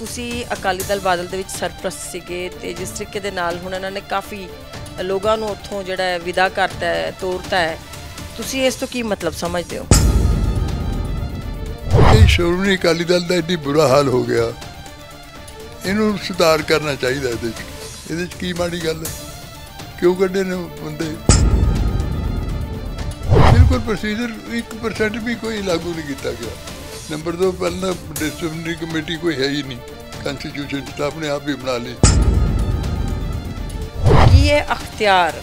ਤੁਸੀਂ ਅਕਾਲੀ ਦਲ ਬਾਦਲ ਦੇ ਵਿੱਚ ਸਰਪ੍ਰਸਤ ਸੀਗੇ ਤੇ ਜਿਸ ਤਰੀਕੇ ਦੇ ਨਾਲ ਹੁਣ ਇਹਨਾਂ ਨੇ ਕਾਫੀ ਲੋਕਾਂ ਨੂੰ ਉੱਥੋਂ ਜਿਹੜਾ ਵਿਦਾ ਕਰਤਾ ਹੈ ਤੋਰਤਾ ਹੈ ਤੁਸੀਂ ਇਸ ਤੋਂ ਕੀ ਮਤਲਬ ਸਮਝਦੇ ਹੋ ਇਹ ਸ਼ਰੂਨੀ ਅਕਾਲੀ ਦਲ ਦਾ ਇੰਨੀ ਬੁਰਾ ਹਾਲ ਹੋ ਗਿਆ ਇਹਨੂੰ ਸੁਧਾਰ ਕਰਨਾ ਚਾਹੀਦਾ ਇਹਦੇ ਵਿੱਚ ਇਹਦੇ ਵਿੱਚ ਕੀ ਮਾੜੀ ਗੱਲ ਹੈ ਕਿਉਂ ਕੱਢੇ ਨੇ ਬੰਦੇ ਬਿਲਕੁਲ ਪ੍ਰੋਸੀਜਰ 1% ਵੀ ਕੋਈ ਲਾਗੂ ਨਹੀਂ ਕੀਤਾ ਗਿਆ ਨੰਬਰ 2 ਪਹਿਲਾਂ ਡਿਸਪਲਿਨਰੀ ਕਮੇਟੀ ਕੋਈ ਹੈ ਹੀ ਨਹੀਂ ਕਨਸਟੀਟਿਊਸ਼ਨ ਤਾਂ ਆਪਣੇ ਆਪ ਹੀ ਬਣਾ ਲਈ ਕੀ ਇਹ ਅਖਤਿਆਰ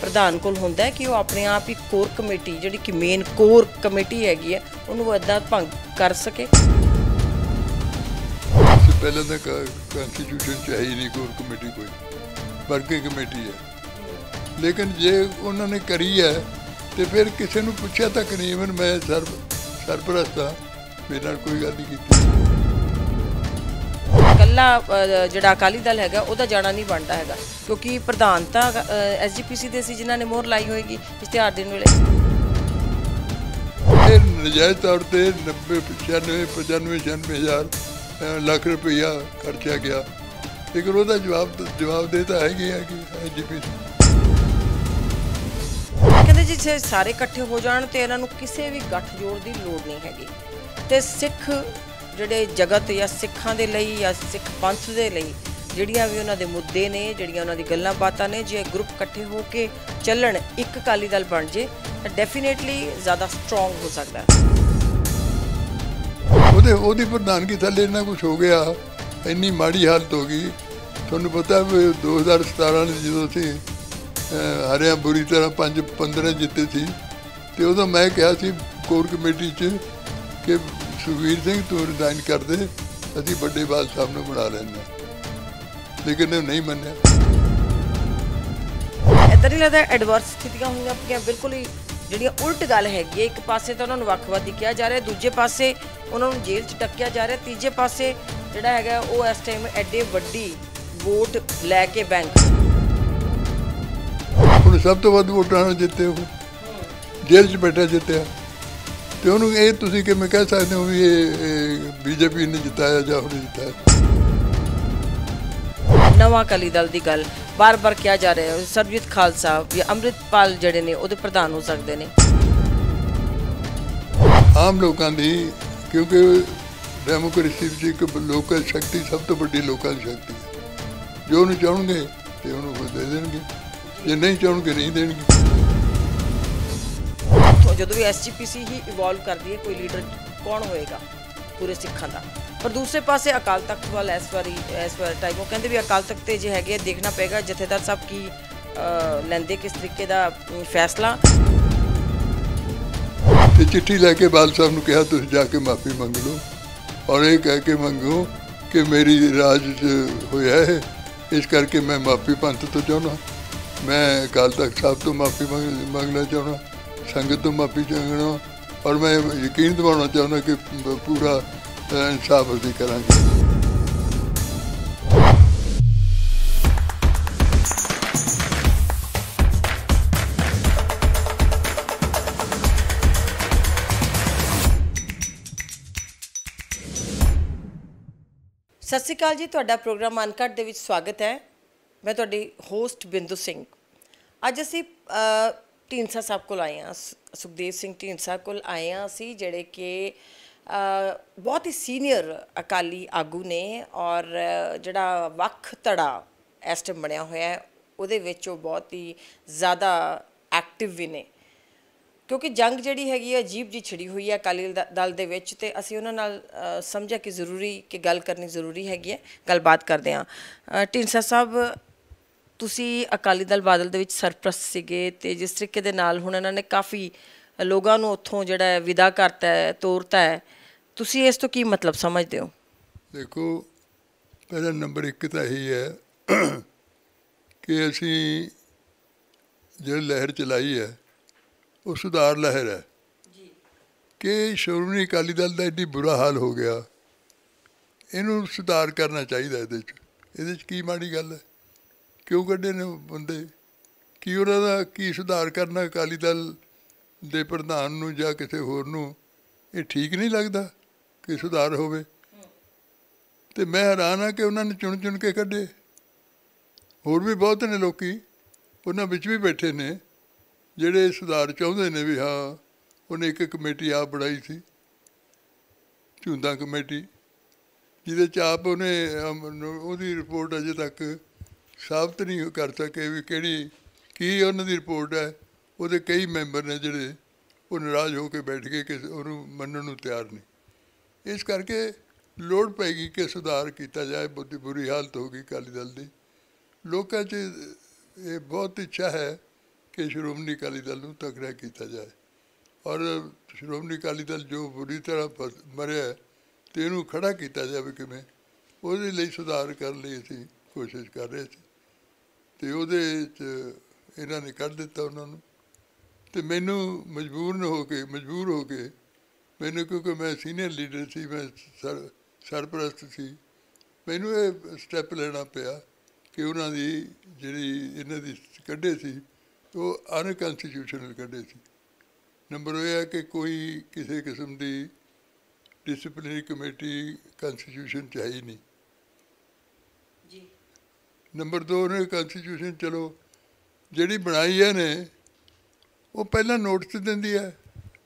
ਪ੍ਰਧਾਨ ਕੋਲ ਹੁੰਦਾ ਹੈ ਕਿ ਉਹ ਆਪਣੇ ਆਪ ਹੀ ਕੋਰ ਕਮੇਟੀ ਜਿਹੜੀ ਕਿ ਮੇਨ ਕੋਰ ਕਮੇਟੀ ਹੈਗੀ ਹੈ ਉਹਨੂੰ ਉਹ ਇਦਾਂ ਭੰਗ ਕਰ ਸਕੇ ਪਹਿਲਾਂ ਤਾਂ ਕਨਸਟੀਟਿਊਸ਼ਨ ਚ ਹੈ ਹੀ ਨਹੀਂ ਕੋਰ ਕਮੇਟੀ ਕੋਈ ਵਰਕਿੰਗ ਕਮੇਟੀ ਹੈ ਲੇਕਿਨ ਜੇ ਉਹਨਾਂ ਨੇ ਕਰੀ ਹੈ ਤੇ ਫਿਰ ਕਿਸੇ ਨੂੰ ਪੁੱਛਿਆ ਤਾਂ ਨਹੀਂ ਮੈਂ ਸਰਪ੍ਰਸਤ ਹਾਂ ਮੇਰੇ ਨਾਲ ਕੋਈ ਗੱਲ ਨਹੀਂ ਕੀਤੀ ਕੱਲਾ ਜਿਹੜਾ ਅਕਾਲੀ ਦਲ ਹੈਗਾ ਉਹਦਾ ਜਾਣਾ ਨਹੀਂ ਬਣਦਾ ਹੈਗਾ ਕਿਉਂਕਿ ਪ੍ਰਧਾਨਤਾ ਐਸਜੀਪੀਸੀ ਦੇ ਸੀ ਜਿਨ੍ਹਾਂ ਨੇ ਮੋਹਰ ਲਾਈ ਹੋਏਗੀ ਇਸ਼ਤਿਹਾਰ ਦੇਣ ਵੇਲੇ ਇਹ ਨਜਾਇਜ਼ ਤੌਰ ਤੇ 90 95 95 95000 ਲੱਖ ਰੁਪਇਆ ਖਰਚਿਆ ਗਿਆ ਲੇਕਿਨ ਉਹਦਾ ਜਵਾਬ ਜਵਾਬ ਦੇਤਾ ਹੈਗੇ ਆ ਕਿ ਐਸਜੀਪੀਸੀ ਕਹਿੰਦੇ ਜੀ ਸਾਰੇ ਇਕੱਠੇ ਹੋ ਜਾਣ ਤੇ ਇਹਨਾਂ ਨੂੰ ਕਿਸੇ ਵੀ ਗੱਠ ਜੋੜ ਦੀ ਲੋੜ ਨਹੀਂ ਹੈਗੀ ਤੇ ਸਿੱਖ ਜਿਹੜੇ ਜਗਤ ਜਾਂ ਸਿੱਖਾਂ ਦੇ ਲਈ ਜਾਂ ਸਿੱਖ ਪੰਥ ਦੇ ਲਈ ਜਿਹੜੀਆਂ ਵੀ ਉਹਨਾਂ ਦੇ ਮੁੱਦੇ ਨੇ ਜਿਹੜੀਆਂ ਉਹਨਾਂ ਦੀ ਗੱਲਾਂ ਬਾਤਾਂ ਨੇ ਜੇ ਗਰੁੱਪ ਇਕੱਠੇ ਹੋ ਕੇ ਚੱਲਣ ਇੱਕ ਕਾਲੀ ਦਲ ਬਣ ਜੇ ਤਾਂ ਡੈਫੀਨੇਟਲੀ ਜ਼ਿਆਦਾ ਸਟਰੋਂਗ ਹੋ ਸਕਦਾ ਉਹਦੇ ਉਹਦੀ ਪ੍ਰਧਾਨਗੀ ਥੱਲੇ ਨਾ ਕੁਝ ਹੋ ਗਿਆ ਇੰਨੀ ਮਾੜੀ ਹਾਲਤ ਹੋ ਗਈ ਤੁਹਾਨੂੰ ਪਤਾ 2017 ਦੇ ਜਦੋਂ ਸੀ ਹਰਿਆ ਬੁਰੀ ਤਰ੍ਹਾਂ 5 15 ਜਿੱਤੇ ਸੀ ਤੇ ਉਦੋਂ ਮੈਂ ਕਿਹਾ ਸੀ ਕੋਰ ਕਮੇਟੀ 'ਚ ਕਿ ਸੁਖਵੀਰ ਸਿੰਘ ਤੂੰ ਰਿਜ਼ਾਈਨ ਕਰ ਦੇ ਅਸੀਂ ਵੱਡੇ ਬਾਦ ਸਾਹਿਬ ਨੂੰ ਬਣਾ ਲੈਣਾ ਲੇਕਿਨ ਉਹ ਨਹੀਂ ਮੰਨਿਆ ਇਤਨੀ ਨਹੀਂ ਲੱਗਦਾ ਐਡਵਰਸ ਸਥਿਤੀਆਂ ਹੋਈਆਂ ਪਈਆਂ ਬਿਲਕੁਲ ਹੀ ਜਿਹੜੀਆਂ ਉਲਟ ਗੱਲ ਹੈਗੀ ਹੈ ਇੱਕ ਪਾਸੇ ਤਾਂ ਉਹਨਾਂ ਨੂੰ ਵੱਖਵਾਦੀ ਕਿਹਾ ਜਾ ਰਿਹਾ ਦੂਜੇ ਪਾਸੇ ਉਹਨਾਂ ਨੂੰ ਜੇਲ੍ਹ 'ਚ ਟੱਕਿਆ ਜਾ ਰਿਹਾ ਤੀਜੇ ਪਾਸੇ ਜਿਹੜਾ ਹੈਗਾ ਉਹ ਇਸ ਟਾਈਮ ਐਡੇ ਵੱਡੀ ਵੋਟ ਲੈ ਕੇ ਬੈਂਕ ਹੁਣ ਸਭ ਤੋਂ ਵੱਧ ਵੋਟਾਂ ਨਾਲ ਜਿੱਤੇ ਉਹ ਜੇਲ੍ਹ 'ਚ ਬੈਠਾ ਜਿੱਤੇ ਤੇ ਉਹਨੂੰ ਇਹ ਤੁਸੀਂ ਕਿਵੇਂ ਕਹਿ ਸਕਦੇ ਹੋ ਵੀ ਇਹ ਬੀਜੇਪੀ ਨੇ ਜਿਤਾਇਆ ਜਾਂ ਹੁਣ ਜਿਤਾਇਆ ਨਵਾਂ ਕਲੀ ਦਲ ਦੀ ਗੱਲ ਬਾਰ-ਬਾਰ ਕਿਹਾ ਜਾ ਰਿਹਾ ਹੈ ਸਰਜੀਤ ਖਾਲਸਾ ਜਾਂ ਅੰਮ੍ਰਿਤਪਾਲ ਜਿਹੜੇ ਨੇ ਉਹਦੇ ਪ੍ਰਧਾਨ ਹੋ ਸਕਦੇ ਨੇ ਆਮ ਲੋਕਾਂ ਦੀ ਕਿਉਂਕਿ ਡੈਮੋਕ੍ਰੇਸੀ ਵਿੱਚ ਇੱਕ ਲੋਕਲ ਸ਼ਕਤੀ ਸਭ ਤੋਂ ਵੱਡੀ ਲੋਕਲ ਸ਼ਕਤੀ ਜੋ ਉਹਨੂੰ ਚਾਹਣਗੇ ਤੇ ਉਹਨੂੰ ਦੇ ਦੇਣਗੇ ਜੇ ਨਹੀਂ ਚਾਹਣਗੇ ਨਹੀਂ ਦੇਣਗੇ ਜਦੋਂ ਵੀ ਐਸਜੀਪੀਸੀ ਹੀ ਇਵੋਲਵ ਕਰਦੀ ਹੈ ਕੋਈ ਲੀਡਰ ਕੌਣ ਹੋਏਗਾ ਪੂਰੇ ਸਿੱਖਾਂ ਦਾ ਪਰ ਦੂਸਰੇ ਪਾਸੇ ਅਕਾਲ ਤਖਤ ਵਾਲ ਇਸ ਵਾਰੀ ਇਸ ਵਾਰ ਟਾਈਮ ਉਹ ਕਹਿੰਦੇ ਵੀ ਅਕਾਲ ਤਖਤ ਤੇ ਜੇ ਹੈਗੇ ਦੇਖਣਾ ਪਏਗਾ ਜਥੇਦਾਰ ਸਾਹਿਬ ਕੀ ਲੈਂਦੇ ਕਿਸ ਤਰੀਕੇ ਦਾ ਫੈਸਲਾ ਤੇ ਚਿੱਠੀ ਲੈ ਕੇ ਬਾਲ ਸਾਹਿਬ ਨੂੰ ਕਿਹਾ ਤੁਸੀਂ ਜਾ ਕੇ ਮਾਫੀ ਮੰਗ ਲਓ ਔਰ ਇਹ ਕਹਿ ਕੇ ਮੰਗੋ ਕਿ ਮੇਰੀ ਰਾਜ ਹੋਇਆ ਹੈ ਇਸ ਕਰਕੇ ਮੈਂ ਮਾਫੀ ਪੰਥ ਤੋਂ ਚਾਹਣਾ ਮੈਂ ਅਕਾਲ ਤਖਤ ਸਾਹਿਬ ਤੋਂ ਮਾਫੀ ਮੰਗਣਾ ਚਾਹੁੰਦਾ ਸੰਗਤ ਤੋਂ ਮਾਫੀ ਚਾਹਣਾ ਔਰ ਮੈਂ ਯਕੀਨ ਦਿਵਾਉਣਾ ਚਾਹੁੰਦਾ ਕਿ ਪੂਰਾ ਇਨਸਾਫ ਅਸੀਂ ਕਰਾਂਗੇ ਸਤਿ ਸ਼੍ਰੀ ਅਕਾਲ ਜੀ ਤੁਹਾਡਾ ਪ੍ਰੋਗਰਾਮ ਅਨਕਟ ਦੇ ਵਿੱਚ ਸਵਾਗਤ ਹੈ ਮੈਂ ਤੁਹਾਡੀ ਹੋਸਟ ਬਿੰਦੂ ਸਿੰਘ ਅੱਜ ਅਸੀਂ ਢੀਂਸਾ ਸਾਹਿਬ ਕੋਲ ਆਏ ਆ ਸੁਖਦੇਵ ਸਿੰਘ ਢੀਂਸਾ ਕੋਲ ਆਏ ਆ ਸੀ ਜਿਹੜੇ ਕਿ ਬਹੁਤ ਹੀ ਸੀਨੀਅਰ ਅਕਾਲੀ ਆਗੂ ਨੇ ਔਰ ਜਿਹੜਾ ਵਕਖ ਤੜਾ ਇਸ ਟਾਈਮ ਬਣਿਆ ਹੋਇਆ ਹੈ ਉਹਦੇ ਵਿੱਚ ਉਹ ਬਹੁਤ ਹੀ ਜ਼ਿਆਦਾ ਐਕਟਿਵ ਵੀ ਨੇ ਕਿਉਂਕਿ ਜੰਗ ਜਿਹੜੀ ਹੈਗੀ ਹੈ ਅਜੀਬ ਜੀ ਛਿੜੀ ਹੋਈ ਹੈ ਅਕਾਲੀ ਦਲ ਦੇ ਵਿੱਚ ਤੇ ਅਸੀਂ ਉਹਨਾਂ ਨਾਲ ਸਮਝਿਆ ਕਿ ਜ਼ਰੂਰੀ ਕਿ ਗੱਲ ਕਰਨੀ ਜ਼ਰੂਰੀ ਹੈਗੀ ਹੈ ਗੱਲਬਾਤ ਕਰਦੇ ਆ ਢਿੰਸਾ ਸਾਹਿਬ ਤੁਸੀਂ ਅਕਾਲੀ ਦਲ ਬਾਦਲ ਦੇ ਵਿੱਚ ਸਰਪ੍ਰਸਤ ਸੀਗੇ ਤੇ ਜਿਸ ਤਰੀਕੇ ਦੇ ਨਾਲ ਹੁਣ ਇਹਨਾਂ ਨੇ ਕਾਫੀ ਲੋਕਾਂ ਨੂੰ ਉੱਥੋਂ ਜਿਹੜਾ ਵਿਦਾ ਕਰਤਾ ਹੈ ਤੋਰਤਾ ਹੈ ਤੁਸੀਂ ਇਸ ਤੋਂ ਕੀ ਮਤਲਬ ਸਮਝਦੇ ਹੋ ਦੇਖੋ ਪਹਿਲਾ ਨੰਬਰ 1 ਤਾਂ ਇਹੀ ਹੈ ਕਿ ਅਸੀਂ ਜਿਹੜੀ ਲਹਿਰ ਚਲਾਈ ਹੈ ਉਹ ਸੁਧਾਰ ਲਹਿਰ ਹੈ ਜੀ ਕਿ ਸ਼ੁਰੂਨੀ ਅਕਾਲੀ ਦਲ ਦਾ ਇੱਡੀ ਬੁਰਾ ਹਾਲ ਹੋ ਗਿਆ ਇਹਨੂੰ ਸੁਧਾਰ ਕਰਨਾ ਚਾਹੀਦਾ ਇਹਦੇ ਵਿੱਚ ਇਹਦੇ ਵਿੱਚ ਕੀ ਮਾੜੀ ਗੱਲ ਹੈ ਕਿਉਂ ਕੱਢੇ ਨੇ ਬੰਦੇ ਕੀ ਉਹਨਾਂ ਦਾ ਕੀ ਸੁਧਾਰ ਕਰਨਾ ਅਕਾਲੀ ਦਲ ਦੇ ਪ੍ਰਧਾਨ ਨੂੰ ਜਾਂ ਕਿਸੇ ਹੋਰ ਨੂੰ ਇਹ ਠੀਕ ਨਹੀਂ ਲੱਗਦਾ ਕਿ ਸੁਧਾਰ ਹੋਵੇ ਤੇ ਮੈਂ ਹੈਰਾਨ ਆ ਕਿ ਉਹਨਾਂ ਨੇ ਚੁਣ ਚੁਣ ਕੇ ਕੱਢੇ ਹੋਰ ਵੀ ਬਹੁਤ ਨੇ ਲੋਕੀ ਉਹਨਾਂ ਵਿੱਚ ਵੀ ਬੈਠੇ ਨੇ ਜਿਹੜੇ ਸੁਧਾਰ ਚਾਹੁੰਦੇ ਨੇ ਵੀ ਹਾਂ ਉਹਨੇ ਇੱਕ ਕਮੇਟੀ ਆ ਬਣਾਈ ਸੀ ਝੁੰਦਾ ਕਮੇਟੀ ਜਿਹਦੇ ਚ ਆਪ ਉਹਨੇ ਉਹਦੀ ਰਿਪੋਰਟ ਅਜੇ ਤੱਕ ਸਾਬਤ ਨਹੀਂ ਕਰ ਸਕੇ ਵੀ ਕਿਹੜੀ ਕੀ ਉਹਨਾਂ ਦੀ ਰਿਪੋਰਟ ਹੈ ਉਹਦੇ ਕਈ ਮੈਂਬਰ ਨੇ ਜਿਹੜੇ ਉਹ ਨਾਰਾਜ਼ ਹੋ ਕੇ ਬੈਠ ਗਏ ਕਿਸੇ ਉਹਨੂੰ ਮੰਨਣ ਨੂੰ ਤਿਆਰ ਨਹੀਂ ਇਸ ਕਰਕੇ ਲੋੜ ਪੈਗੀ ਕਿ ਸੁਧਾਰ ਕੀਤਾ ਜਾਏ ਬੁੱਧੀ ਬੁਰੀ ਹਾਲਤ ਹੋ ਗਈ ਕਾਲੀ ਦਲ ਦੀ ਲੋਕਾਂ 'ਚ ਇਹ ਬਹੁਤ ਇੱਛਾ ਹੈ ਕਿ ਸ਼੍ਰੋਮਣੀ ਕਾਲੀ ਦਲ ਨੂੰ ਤਕੜਾ ਕੀਤਾ ਜਾਏ ਔਰ ਸ਼੍ਰੋਮਣੀ ਕਾਲੀ ਦਲ ਜੋ ਬੁਰੀ ਤਰ੍ਹਾਂ ਮਰਿਆ ਤੇ ਇਹਨੂੰ ਖੜਾ ਕੀਤਾ ਜਾਵੇ ਕਿਵੇਂ ਉਹਦੇ ਲਈ ਸੁਧਾਰ ਕਰਨ ਲਈ ਅਸੀਂ ਕੋਸ਼ਿਸ਼ ਕਰ ਰਹੇ ਸੀ ਤੇ ਉਹਦੇ ਚ ਇਹਨਾਂ ਨੇ ਕੱਢ ਦਿੱਤਾ ਉਹਨਾਂ ਨੂੰ ਤੇ ਮੈਨੂੰ ਮਜਬੂਰ ਨਾ ਹੋ ਕੇ ਮਜਬੂਰ ਹੋ ਕੇ ਮੈਨੂੰ ਕਿਉਂਕਿ ਮੈਂ ਸੀਨੀਅਰ ਲੀਡਰ ਸੀ ਮੈਂ ਸਰਪ੍ਰਸਤ ਸੀ ਮੈਨੂੰ ਇਹ ਸਟੈਪ ਲੈਣਾ ਪਿਆ ਕਿ ਉਹਨਾਂ ਦੀ ਜਿਹੜੀ ਇਹਨਾਂ ਦੀ ਕੱਢੇ ਸੀ ਉਹ ਅਨਕਨਸਟੀਟਿਊਸ਼ਨਲ ਕੱਢੇ ਸੀ ਨੰਬਰ ਇਹ ਹੈ ਕਿ ਕੋਈ ਕਿਸੇ ਕਿਸਮ ਦੀ ਡਿਸਪਲਿਨਰੀ ਕਮੇਟੀ ਕਨਸਟੀਟਿਊਸ਼ਨ ਚਾਹੀ ਨਹੀਂ ਨੰਬਰ 2 ਨੇ ਕਨਸਟੀਟਿਊਸ਼ਨ ਚਲੋ ਜਿਹੜੀ ਬਣਾਈ ਹੈ ਨੇ ਉਹ ਪਹਿਲਾਂ ਨੋਟਿਸ ਦਿੰਦੀ ਹੈ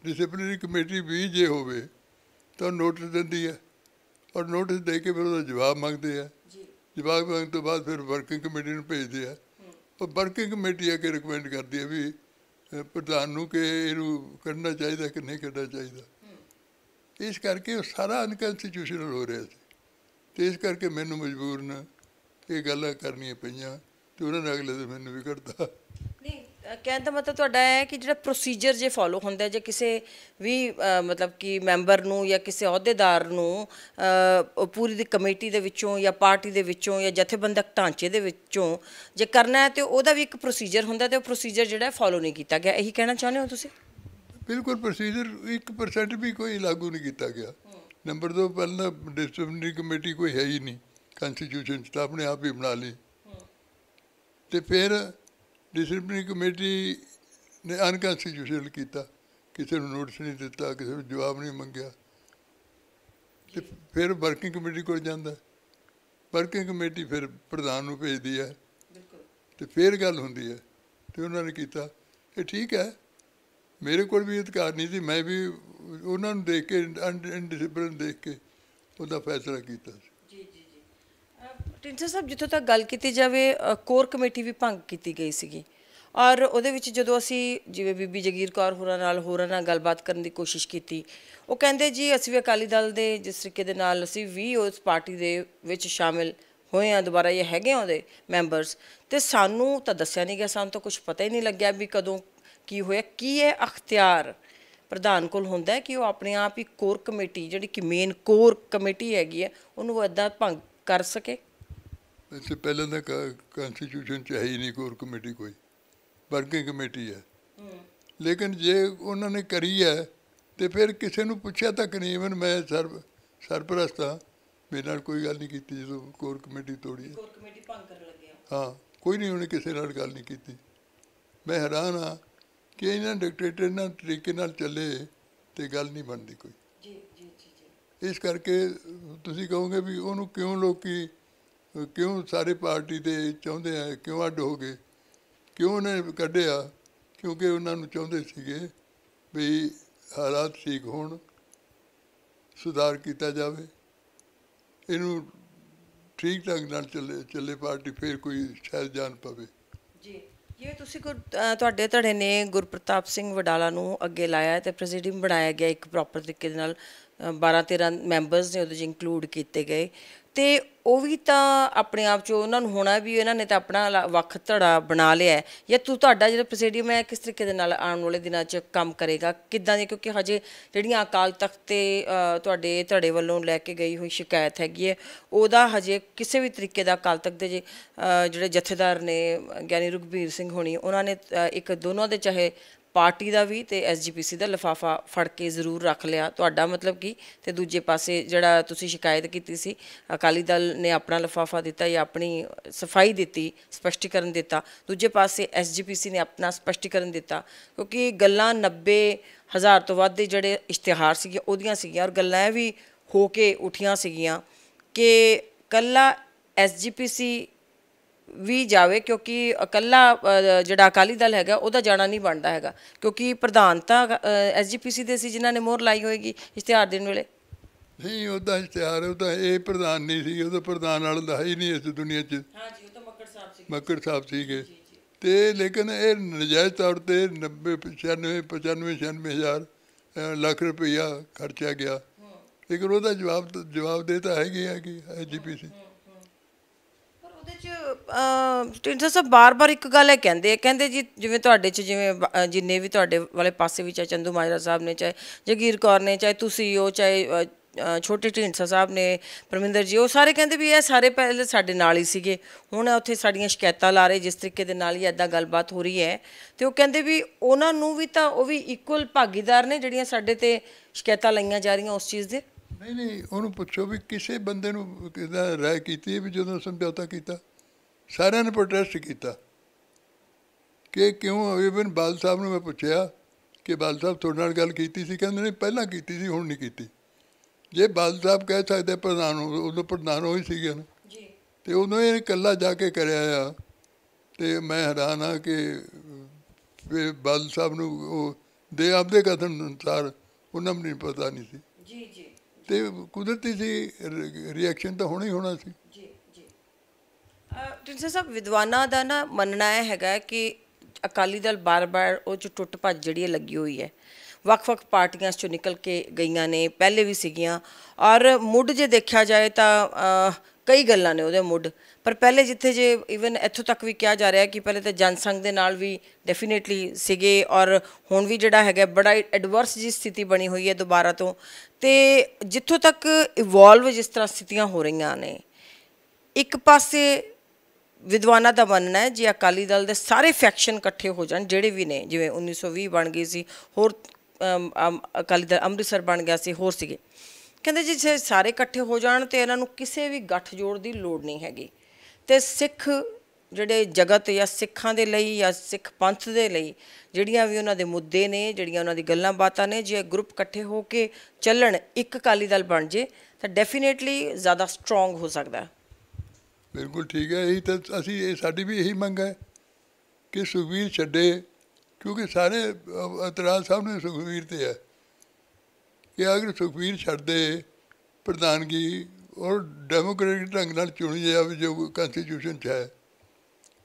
ਡਿਸਪਲਿਨਰੀ ਕਮੇਟੀ ਵੀ ਜੇ ਹੋਵੇ ਤਾਂ ਨੋਟਿਸ ਦਿੰਦੀ ਹੈ ਔਰ ਨੋਟਿਸ ਦੇ ਕੇ ਫਿਰ ਉਹਦਾ ਜਵਾਬ ਮੰਗਦੇ ਆ ਜੀ ਜਵਾਬ ਮੰਗਣ ਤੋਂ ਬਾਅਦ ਫਿਰ ਵਰਕਿੰਗ ਕਮੇਟੀ ਨੂੰ ਭੇਜਦੇ ਆ ਉਹ ਵਰਕਿੰਗ ਕਮੇਟੀ ਆ ਕੇ ਰეკਮੈਂਡ ਕਰਦੀ ਹੈ ਵੀ ਪ੍ਰਧਾਨ ਨੂੰ ਕਿ ਇਹਨੂੰ ਕਰਨਾ ਚਾਹੀਦਾ ਕਿ ਨਹੀਂ ਕਰਨਾ ਚਾਹੀਦਾ ਇਸ ਕਰਕੇ ਉਹ ਸਾਰਾ ਅਨਕਨਸਟੀਟਿਊਸ਼ਨਲ ਹੋ ਰਿਹਾ ਸੀ ਤੇ ਇਸ ਕਰਕੇ ਮੈਨੂੰ ਮਜਬੂਰ ਨਾ ਇਹ ਗੱਲਾਂ ਕਰਨੀਆਂ ਪਈਆਂ ਤੇ ਉਹਨਾਂ ਨੇ ਅਗਲੇ ਦਿਨ ਮੈਨੂੰ ਵੀ ਨਹੀਂ ਕਹਿਣ ਦਾ ਮਤਲਬ ਤੁਹਾਡਾ ਹੈ ਕਿ ਜਿਹੜਾ ਪ੍ਰੋਸੀਜਰ ਜੇ ਫਾਲੋ ਹੁੰਦਾ ਜੇ ਕਿਸੇ ਵੀ ਮਤਲਬ ਕਿ ਮੈਂਬਰ ਨੂੰ ਜਾਂ ਕਿਸੇ ਅਹੁਦੇਦਾਰ ਨੂੰ ਪੂਰੀ ਦੀ ਕਮੇਟੀ ਦੇ ਵਿੱਚੋਂ ਜਾਂ ਪਾਰਟੀ ਦੇ ਵਿੱਚੋਂ ਜਾਂ ਜਥੇਬੰਦਕ ਢਾਂਚੇ ਦੇ ਵਿੱਚੋਂ ਜੇ ਕਰਨਾ ਹੈ ਤੇ ਉਹਦਾ ਵੀ ਇੱਕ ਪ੍ਰੋਸੀਜਰ ਹੁੰਦਾ ਤੇ ਉਹ ਪ੍ਰੋਸੀਜਰ ਜਿਹੜਾ ਫਾਲੋ ਨਹੀਂ ਕੀਤਾ ਗਿਆ ਇਹੀ ਕਹਿਣਾ ਚਾਹੁੰਦੇ ਹੋ ਤੁਸੀਂ ਬਿਲਕੁਲ ਪ੍ਰੋਸੀਜਰ 1% ਵੀ ਕੋਈ ਲਾਗੂ ਨਹੀਂ ਕੀਤਾ ਗਿਆ ਨੰਬਰ 2 ਪਹਿਲਾਂ ਡਿਸਪਲਿਨਰੀ ਕਮੇਟੀ ਕੋਈ ਹੈ ਹੀ ਨਹੀਂ ਕਨਸਟੀਟਿਊਸ਼ਨ ਤਾਂ ਆਪਣੇ ਆਪ ਹੀ ਬਣਾ ਲਈ ਤੇ ਫਿਰ ਡਿਸਪਲਿਨਰੀ ਕਮੇਟੀ ਨੇ ਅਨਕਨਸਟੀਟਿਊਸ਼ਨਲ ਕੀਤਾ ਕਿਸੇ ਨੂੰ ਨੋਟਿਸ ਨਹੀਂ ਦਿੱਤਾ ਕਿਸੇ ਨੂੰ ਜਵਾਬ ਨਹੀਂ ਮੰਗਿਆ ਤੇ ਫਿਰ ਵਰਕਿੰਗ ਕਮੇਟੀ ਕੋਲ ਜਾਂਦਾ ਵਰਕਿੰਗ ਕਮੇਟੀ ਫਿਰ ਪ੍ਰਧਾਨ ਨੂੰ ਭੇਜਦੀ ਹੈ ਤੇ ਫਿਰ ਗੱਲ ਹੁੰਦੀ ਹੈ ਤੇ ਉਹਨਾਂ ਨੇ ਕੀਤਾ ਇਹ ਠੀਕ ਹੈ ਮੇਰੇ ਕੋਲ ਵੀ ਅਧਿਕਾਰ ਨਹੀਂ ਸੀ ਮੈਂ ਵੀ ਉਹਨਾਂ ਨੂੰ ਦੇਖ ਕੇ ਅਨਡਿਸਪਲਿਨ ਦੇਖ ਕੇ ਉਹਦਾ ਫੈਸਲਾ ਕੀਤਾ ਸੀ ਟਿੰਸਰ ਸਾਹਿਬ ਜਿੱਥੋਂ ਤੱਕ ਗੱਲ ਕੀਤੀ ਜਾਵੇ ਕੋਰ ਕਮੇਟੀ ਵੀ ਭੰਗ ਕੀਤੀ ਗਈ ਸੀਗੀ ਔਰ ਉਹਦੇ ਵਿੱਚ ਜਦੋਂ ਅਸੀਂ ਜਿਵੇਂ ਬੀਬੀ ਜਗੀਰ ਕੌਰ ਹੋਰਾਂ ਨਾਲ ਹੋਰਾਂ ਨਾਲ ਗੱਲਬਾਤ ਕਰਨ ਦੀ ਕੋਸ਼ਿਸ਼ ਕੀਤੀ ਉਹ ਕਹਿੰਦੇ ਜੀ ਅਸੀਂ ਵੀ ਅਕਾਲੀ ਦਲ ਦੇ ਜਿਸ ਤਰੀਕੇ ਦੇ ਨਾਲ ਅਸੀਂ ਵੀ ਉਸ ਪਾਰਟੀ ਦੇ ਵਿੱਚ ਸ਼ਾਮਿਲ ਹੋਏ ਆ ਦੁਬਾਰਾ ਇਹ ਹੈਗੇ ਆ ਉਹਦੇ ਮੈਂਬਰਸ ਤੇ ਸਾਨੂੰ ਤਾਂ ਦੱਸਿਆ ਨਹੀਂ ਗਿਆ ਸਾਨੂੰ ਤਾਂ ਕੁਝ ਪਤਾ ਹੀ ਨਹੀਂ ਲੱਗਿਆ ਵੀ ਕਦੋਂ ਕੀ ਹੋਇਆ ਕੀ ਹੈ ਅਖਤਿਆਰ ਪ੍ਰਧਾਨ ਕੋਲ ਹੁੰਦਾ ਕਿ ਉਹ ਆਪਣੇ ਆਪ ਹੀ ਕੋਰ ਕਮੇਟੀ ਜਿਹੜੀ ਕਿ ਮੇਨ ਕੋਰ ਕਮੇਟੀ ਹੈਗੀ ਹੈ ਉਹਨੂੰ ਉਹ ਇਦਾਂ ਭੰਗ ਕਰ ਸਕੇ ਇੱਥੇ ਪਹਿਲਾਂ ਤਾਂ ਕਨਸਟੀਟਿਊਸ਼ਨ ਚ ਹੈ ਹੀ ਨਹੀਂ ਕੋਰ ਕਮੇਟੀ ਕੋਈ ਵਰਕਿੰਗ ਕਮੇਟੀ ਹੈ ਲੇਕਿਨ ਜੇ ਉਹਨਾਂ ਨੇ ਕਰੀ ਹੈ ਤੇ ਫਿਰ ਕਿਸੇ ਨੂੰ ਪੁੱਛਿਆ ਤਾਂ ਕਨੀਵਨ ਮੈਂ ਸਰਪ ਸਰਪ੍ਰਸਤ ਹਾਂ ਮੇਰੇ ਨਾਲ ਕੋਈ ਗੱਲ ਨਹੀਂ ਕੀਤੀ ਜਦੋਂ ਕੋਰ ਕਮੇਟੀ ਤੋੜੀ ਕੋਰ ਕਮੇਟੀ ਭੰਗ ਕਰਨ ਲੱਗਿਆ ਹਾਂ ਕੋਈ ਨਹੀਂ ਉਹਨੇ ਕਿਸੇ ਨਾਲ ਗੱਲ ਨਹੀਂ ਕੀਤੀ ਮੈਂ ਹੈਰਾਨ ਹਾਂ ਕਿ ਇਹਨਾਂ ਡਿਕਟੇਟਰ ਨਾਲ ਤਰੀਕੇ ਨਾਲ ਚੱਲੇ ਤੇ ਗੱਲ ਨਹੀਂ ਬਣਦੀ ਕੋਈ ਜੀ ਜੀ ਜੀ ਇਸ ਕਰਕੇ ਤੁਸੀਂ ਕਹੋਗੇ ਵੀ ਉਹਨੂੰ ਕਿਉਂ ਲੋਕੀ ਕਿਉਂ ਸਾਰੇ ਪਾਰਟੀ ਦੇ ਚਾਹੁੰਦੇ ਆ ਕਿਉਂ ਅੱਡ ਹੋ ਗਏ ਕਿਉਂ ਨੇ ਕੱਢਿਆ ਕਿਉਂਕਿ ਉਹਨਾਂ ਨੂੰ ਚਾਹੁੰਦੇ ਸੀਗੇ ਵੀ ਹਾਲਾਤ ਠੀਕ ਹੋਣ ਸੁਧਾਰ ਕੀਤਾ ਜਾਵੇ ਇਹਨੂੰ ਠੀਕ ਢੰਗ ਨਾਲ ਚੱਲੇ ਚੱਲੇ ਪਾਰਟੀ ਫੇਰ ਕੋਈ ਸ਼ਾਇਦ ਜਾਣ ਪਵੇ ਜੀ ਇਹ ਤੁਸੀਂ ਤੁਹਾਡੇ ਧੜੇ ਨੇ ਗੁਰਪ੍ਰਤਾਪ ਸਿੰਘ ਵਡਾਲਾ ਨੂੰ ਅੱਗੇ ਲਾਇਆ ਤੇ ਪ੍ਰੈਜ਼ੀਡੈਂਟ ਬਣਾਇਆ ਗਿਆ ਇੱਕ ਪ੍ਰੋਪਰ ਤਰੀਕੇ ਦੇ ਨਾਲ 12 13 ਮੈਂਬਰਸ ਨੇ ਉਹਦੇ ਜਿੰਕਲੂਡ ਕੀਤੇ ਗਏ ਤੇ ਉਹ ਵੀ ਤਾਂ ਆਪਣੇ ਆਪ 'ਚ ਉਹਨਾਂ ਨੂੰ ਹੋਣਾ ਵੀ ਇਹਨਾਂ ਨੇ ਤਾਂ ਆਪਣਾ ਵੱਖ ਧੜਾ ਬਣਾ ਲਿਆ ਜਾਂ ਤੂੰ ਤੁਹਾਡਾ ਜਿਹੜਾ ਪ੍ਰੈਸੀਡੀਅਮ ਹੈ ਕਿਸ ਤਰੀਕੇ ਦੇ ਨਾਲ ਆਉਣ ਵਾਲੇ ਦਿਨਾਂ 'ਚ ਕੰਮ ਕਰੇਗਾ ਕਿੱਦਾਂ ਦੀ ਕਿਉਂਕਿ ਹਜੇ ਜਿਹੜੀਆਂ ਅਕਾਲ ਤਖਤ ਤੇ ਤੁਹਾਡੇ ਧੜੇ ਵੱਲੋਂ ਲੈ ਕੇ ਗਈ ਹੋਈ ਸ਼ਿਕਾਇਤ ਹੈਗੀ ਹੈ ਉਹਦਾ ਹਜੇ ਕਿਸੇ ਵੀ ਤਰੀਕੇ ਦਾ ਅਕਾਲ ਤਖਤ ਦੇ ਜਿਹੜੇ ਜਥੇਦਾਰ ਨੇ ਗਿਆਨੀ ਰੁਗਵੀਰ ਸਿੰਘ ਹੋਣੀ ਉਹਨਾਂ ਨੇ ਇੱਕ ਦੋਨੋਂ ਦੇ ਚਾਹੇ ਪਾਰਟੀ ਦਾ ਵੀ ਤੇ ਐਸਜੀਪੀਸੀ ਦਾ ਲਫਾਫਾ ਫੜ ਕੇ ਜ਼ਰੂਰ ਰੱਖ ਲਿਆ ਤੁਹਾਡਾ ਮਤਲਬ ਕੀ ਤੇ ਦੂਜੇ ਪਾਸੇ ਜਿਹੜਾ ਤੁਸੀਂ ਸ਼ਿਕਾਇਤ ਕੀਤੀ ਸੀ ਅਕਾਲੀ ਦਲ ਨੇ ਆਪਣਾ ਲਫਾਫਾ ਦਿੱਤਾ ਜਾਂ ਆਪਣੀ ਸਫਾਈ ਦਿੱਤੀ ਸਪਸ਼ਟੀਕਰਨ ਦਿੱਤਾ ਦੂਜੇ ਪਾਸੇ ਐਸਜੀਪੀਸੀ ਨੇ ਆਪਣਾ ਸਪਸ਼ਟੀਕਰਨ ਦਿੱਤਾ ਕਿਉਂਕਿ ਗੱਲਾਂ 90 ਹਜ਼ਾਰ ਤੋਂ ਵੱਧ ਦੇ ਜਿਹੜੇ ਇਸ਼ਤਿਹਾਰ ਸੀਗੇ ਉਹਦੀਆਂ ਸੀਗੀਆਂ ਔਰ ਗੱਲਾਂ ਵੀ ਹੋ ਕੇ ਉਠੀਆਂ ਸੀਗੀਆਂ ਕਿ ਕੱਲਾ ਐਸਜੀਪੀਸੀ ਵੀ ਜਾਵੇ ਕਿਉਂਕਿ ਇਕੱਲਾ ਜਿਹੜਾ ਅਕਾਲੀ ਦਲ ਹੈਗਾ ਉਹਦਾ ਜਾਣਾ ਨਹੀਂ ਬਣਦਾ ਹੈਗਾ ਕਿਉਂਕਿ ਪ੍ਰਧਾਨਤਾ ਐਸਜੀਪੀਸੀ ਦੇ ਸੀ ਜਿਨ੍ਹਾਂ ਨੇ ਮੋਹਰ ਲਾਈ ਹੋਏਗੀ ਇਸ਼ਤਿਹਾਰ ਦੇਣ ਵੇਲੇ ਨਹੀਂ ਉਹਦਾ ਇਸ਼ਤਿਹਾਰ ਉਹਦਾ ਇਹ ਪ੍ਰਧਾਨ ਨਹੀਂ ਸੀ ਉਹਦਾ ਪ੍ਰਧਾਨ ਨਾਲ ਦਾ ਹੀ ਨਹੀਂ ਇਸ ਦੁਨੀਆ 'ਚ ਹਾਂਜੀ ਉਹ ਤਾਂ ਮੱਕੜ ਸਾਹਿਬ ਸੀ ਮੱਕੜ ਸਾਹਿਬ ਸੀਗੇ ਤੇ ਲੇਕਿਨ ਇਹ ਨਜਾਇਜ਼ ਤੌਰ ਤੇ 90 95 95 96000 ਲੱਖ ਰੁਪਇਆ ਖਰਚਿਆ ਗਿਆ ਲੇਕਿਨ ਉਹਦਾ ਜਵਾਬ ਜਵਾਬ ਦੇਤਾ ਹੈਗੀ ਹੈ ਕਿ ਐਜੀਪੀਸੀ ਟਿੰਡਰ ਸਾਹਿਬ ਬਾਰ-ਬਾਰ ਇੱਕ ਗੱਲ ਇਹ ਕਹਿੰਦੇ ਆ ਕਹਿੰਦੇ ਜੀ ਜਿਵੇਂ ਤੁਹਾਡੇ 'ਚ ਜਿਵੇਂ ਜਿੰਨੇ ਵੀ ਤੁਹਾਡੇ ਵਾਲੇ ਪਾਸੇ ਵਿੱਚ ਆ ਚੰਦੂ ਮਾਜਰਾ ਸਾਹਿਬ ਨੇ ਚਾਹੇ ਜਗੀਰ ਕੌਰ ਨੇ ਚਾਹੇ ਤੁਸੀਂ ਉਹ ਚਾਹੇ ਛੋਟੇ ਟਿੰਡਰ ਸਾਹਿਬ ਨੇ ਪਰਮਿੰਦਰ ਜੀ ਉਹ ਸਾਰੇ ਕਹਿੰਦੇ ਵੀ ਇਹ ਸਾਰੇ ਪਹਿਲੇ ਸਾਡੇ ਨਾਲ ਹੀ ਸੀਗੇ ਹੁਣ ਉੱਥੇ ਸਾਡੀਆਂ ਸ਼ਿਕਾਇਤਾਂ ਲਾ ਰਹੇ ਜਿਸ ਤਰੀਕੇ ਦੇ ਨਾਲ ਹੀ ਐਦਾਂ ਗੱਲਬਾਤ ਹੋ ਰਹੀ ਹੈ ਤੇ ਉਹ ਕਹਿੰਦੇ ਵੀ ਉਹਨਾਂ ਨੂੰ ਵੀ ਤਾਂ ਉਹ ਵੀ ਇਕੁਅਲ ਭਾਗੀਦਾਰ ਨੇ ਜਿਹੜੀਆਂ ਸਾਡੇ ਤੇ ਸ਼ਿਕਾਇਤਾਂ ਲਾਈਆਂ ਜਾ ਰਹੀਆਂ ਉਸ ਚੀਜ਼ ਦੇ ਨਹੀਂ ਨਹੀਂ ਉਹਨੂੰ ਪੁੱਛੋ ਵੀ ਕਿਸੇ ਬੰਦੇ ਨੂੰ ਕਿਦਾਂ ਰਾਏ ਕੀਤੀ ਵੀ ਜਦੋਂ ਸਮਝੌਤਾ ਕੀਤਾ ਸਾਰਿਆਂ ਨੇ ਪ੍ਰੋਟੈਸਟ ਕੀਤਾ ਕਿ ਕਿਉਂ ਇਵਨ ਬਾਲ ਸਾਹਿਬ ਨੂੰ ਮੈਂ ਪੁੱਛਿਆ ਕਿ ਬਾਲ ਸਾਹਿਬ ਤੁਹਾਡੇ ਨਾਲ ਗੱਲ ਕੀਤੀ ਸੀ ਕਹਿੰਦੇ ਨੇ ਪਹਿਲਾਂ ਕੀਤੀ ਸੀ ਹੁਣ ਨਹੀਂ ਕੀਤੀ ਜੇ ਬਾਲ ਸਾਹਿਬ ਕਹਿ ਸਕਦੇ ਪ੍ਰਧਾਨ ਉਹਨੂੰ ਪ੍ਰਧਾਨ ਹੋਈ ਸੀਗੇ ਨਾ ਜੀ ਤੇ ਉਹਨੂੰ ਇਹ ਇਕੱਲਾ ਜਾ ਕੇ ਕਰਿਆ ਆ ਤੇ ਮੈਂ ਹੈਰਾਨ ਆ ਕਿ ਬਾਲ ਸਾਹਿਬ ਨੂੰ ਉਹ ਦੇ ਆਪਦੇ ਕਥਨ ਅਨੁਸਾਰ ਉਹਨਾਂ ਨੂੰ ਨਹੀਂ ਪਤਾ ਨਹੀਂ ਸੀ ਜੀ ਜੀ ਤੇ ਕੁਦਰਤੀ ਸੀ ਰਿਐਕਸ਼ਨ ਤਾਂ ਹੋਣਾ ਹੀ ਹੋਣਾ ਸੀ ਪ੍ਰਿੰਸੈਸ ਸਾਹਿਬ ਵਿਦਵਾਨਾਂ ਦਾ ਨਾ ਮੰਨਣਾ ਇਹ ਹੈਗਾ ਕਿ ਅਕਾਲੀ ਦਲ ਬਾਰ-ਬਾਰ ਉਹ ਚ ਟੁੱਟ ਭੱਜ ਜਿਹੜੀ ਲੱਗੀ ਹੋਈ ਹੈ ਵੱਖ-ਵੱਖ ਪਾਰਟੀਆਂ ਚੋਂ ਨਿਕਲ ਕੇ ਗਈਆਂ ਨੇ ਪਹਿਲੇ ਵੀ ਸੀਗੀਆਂ ਔਰ ਮੁੱਢ ਜੇ ਦੇਖਿਆ ਜਾਏ ਤਾਂ ਕਈ ਗੱਲਾਂ ਨੇ ਉਹਦੇ ਮੁੱਢ ਪਰ ਪਹਿਲੇ ਜਿੱਥੇ ਜੇ ਇਵਨ ਇੱਥੋਂ ਤੱਕ ਵੀ ਕਿਹਾ ਜਾ ਰਿਹਾ ਕਿ ਪਹਿਲੇ ਤਾਂ ਜਨਸੰਘ ਦੇ ਨਾਲ ਵੀ ਡੈਫੀਨਿਟਲੀ ਸੀਗੇ ਔਰ ਹੁਣ ਵੀ ਜਿਹੜਾ ਹੈਗਾ ਬੜਾ ਐਡਵਰਸ ਜੀ ਸਥਿਤੀ ਬਣੀ ਹੋਈ ਹੈ ਦੁਬਾਰਾ ਤੋਂ ਤੇ ਜਿੱਥੋਂ ਤੱਕ ਇਵੋਲਵ ਜਿਸ ਤਰ੍ਹਾਂ ਸਥਿਤੀਆਂ ਹੋ ਰਹੀਆਂ ਨੇ ਇੱਕ ਪਾਸੇ ਵਿਦਵਾਨਾਂ ਦਾ ਮੰਨਣਾ ਹੈ ਜੇ ਅਕਾਲੀ ਦਲ ਦੇ ਸਾਰੇ ਫੈਕਸ਼ਨ ਇਕੱਠੇ ਹੋ ਜਾਣ ਜਿਹੜੇ ਵੀ ਨੇ ਜਿਵੇਂ 1920 ਬਣ ਗਈ ਸੀ ਹੋਰ ਅਕਾਲੀ ਦਲ ਅੰਮ੍ਰਿਤਸਰ ਬਣ ਗਿਆ ਸੀ ਹੋਰ ਸੀਗੇ ਕਹਿੰਦੇ ਜੇ ਸਾਰੇ ਇਕੱਠੇ ਹੋ ਜਾਣ ਤੇ ਇਹਨਾਂ ਨੂੰ ਕਿਸੇ ਵੀ ਗੱਠ ਜੋੜ ਦੀ ਲੋੜ ਨਹੀਂ ਹੈਗੀ ਤੇ ਸਿੱਖ ਜਿਹੜੇ ਜਗਤ ਜਾਂ ਸਿੱਖਾਂ ਦੇ ਲਈ ਜਾਂ ਸਿੱਖ ਪੰਥ ਦੇ ਲਈ ਜਿਹੜੀਆਂ ਵੀ ਉਹਨਾਂ ਦੇ ਮੁੱਦੇ ਨੇ ਜਿਹੜੀਆਂ ਉਹਨਾਂ ਦੀ ਗੱਲਾਂ ਬਾਤਾਂ ਨੇ ਜੇ ਗਰੁੱਪ ਇਕੱਠੇ ਹੋ ਕੇ ਚੱਲਣ ਇੱਕ ਅਕਾਲੀ ਦਲ ਬਣ ਜੇ ਤਾਂ ਡੈਫੀਨੇਟਲੀ ਜ਼ਿਆਦਾ ਸਟਰੋਂਗ ਹੋ ਸਕਦਾ ਬਿਲਕੁਲ ਠੀਕ ਹੈ ਇਹੀ ਤਾਂ ਅਸੀਂ ਇਹ ਸਾਡੀ ਵੀ ਇਹੀ ਮੰਗ ਹੈ ਕਿ ਸੁਖਵੀਰ ਛੱਡੇ ਕਿਉਂਕਿ ਸਾਰੇ ਅਤਰਾਲ ਸਾਹਿਬ ਨੇ ਸੁਖਵੀਰ ਤੇ ਹੈ ਕਿ ਅਗਰ ਸੁਖਵੀਰ ਛੱਡਦੇ ਪ੍ਰਧਾਨਗੀ ਔਰ ਡੈਮੋਕ੍ਰੈਟਿਕ ਢੰਗ ਨਾਲ ਚੁਣੀ ਜਾਵੇ ਜੋ ਕਨਸਟੀਟਿਊਸ਼ਨ 'ਚ ਹੈ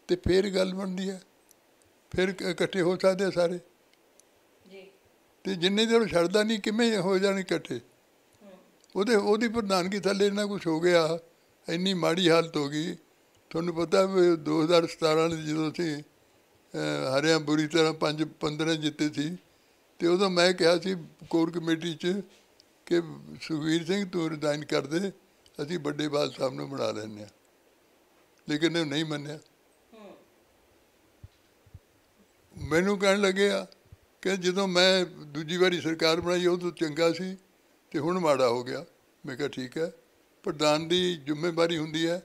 ਤੇ ਫਿਰ ਗੱਲ ਬਣਦੀ ਹੈ ਫਿਰ ਇਕੱਠੇ ਹੋ ਸਕਦੇ ਸਾਰੇ ਜੀ ਤੇ ਜਿੰਨੇ ਦੇਰ ਛੱਡਦਾ ਨਹੀਂ ਕਿਵੇਂ ਹੋ ਜਾਣ ਇਕੱਠੇ ਉਹਦੇ ਉਹਦੀ ਪ੍ਰਧਾਨਗੀ ਥੱਲੇ ਨਾ ਕੁਝ ਹੋ ਗਿਆ ਇੰਨੀ ਮਾੜੀ ਹਾਲਤ ਹੋ ਗਈ ਤੁਹਾਨੂੰ ਪਤਾ ਵੀ 2017 ਦੇ ਜਦੋਂ ਸੀ ਹਰਿਆ ਬੁਰੀ ਤਰ੍ਹਾਂ 5 15 ਜਿੱਤੇ ਸੀ ਤੇ ਉਦੋਂ ਮੈਂ ਕਿਹਾ ਸੀ ਕੋਰ ਕਮੇਟੀ 'ਚ ਕਿ ਸੁਖਵੀਰ ਸਿੰਘ ਤੂੰ ਰਿਜ਼ਾਈਨ ਕਰ ਦੇ ਅਸੀਂ ਵੱਡੇ ਬਾਦ ਸਾਹਿਬ ਨੂੰ ਬਣਾ ਲੈਣੇ ਆ ਲੇਕਿਨ ਉਹ ਨਹੀਂ ਮੰਨਿਆ ਮੈਨੂੰ ਕਹਿਣ ਲੱਗਿਆ ਕਿ ਜਦੋਂ ਮੈਂ ਦੂਜੀ ਵਾਰੀ ਸਰਕਾਰ ਬਣਾਈ ਉਹ ਤਾਂ ਚੰਗਾ ਸੀ ਤੇ ਹੁਣ ਮਾੜਾ ਹੋ ਗਿਆ ਮੈਂ ਕਿਹਾ ਠੀਕ ਹੈ ਪ੍ਰਧਾਨ ਦੀ ਜ਼ਿੰਮੇਵਾਰੀ ਹੁੰਦੀ ਹੈ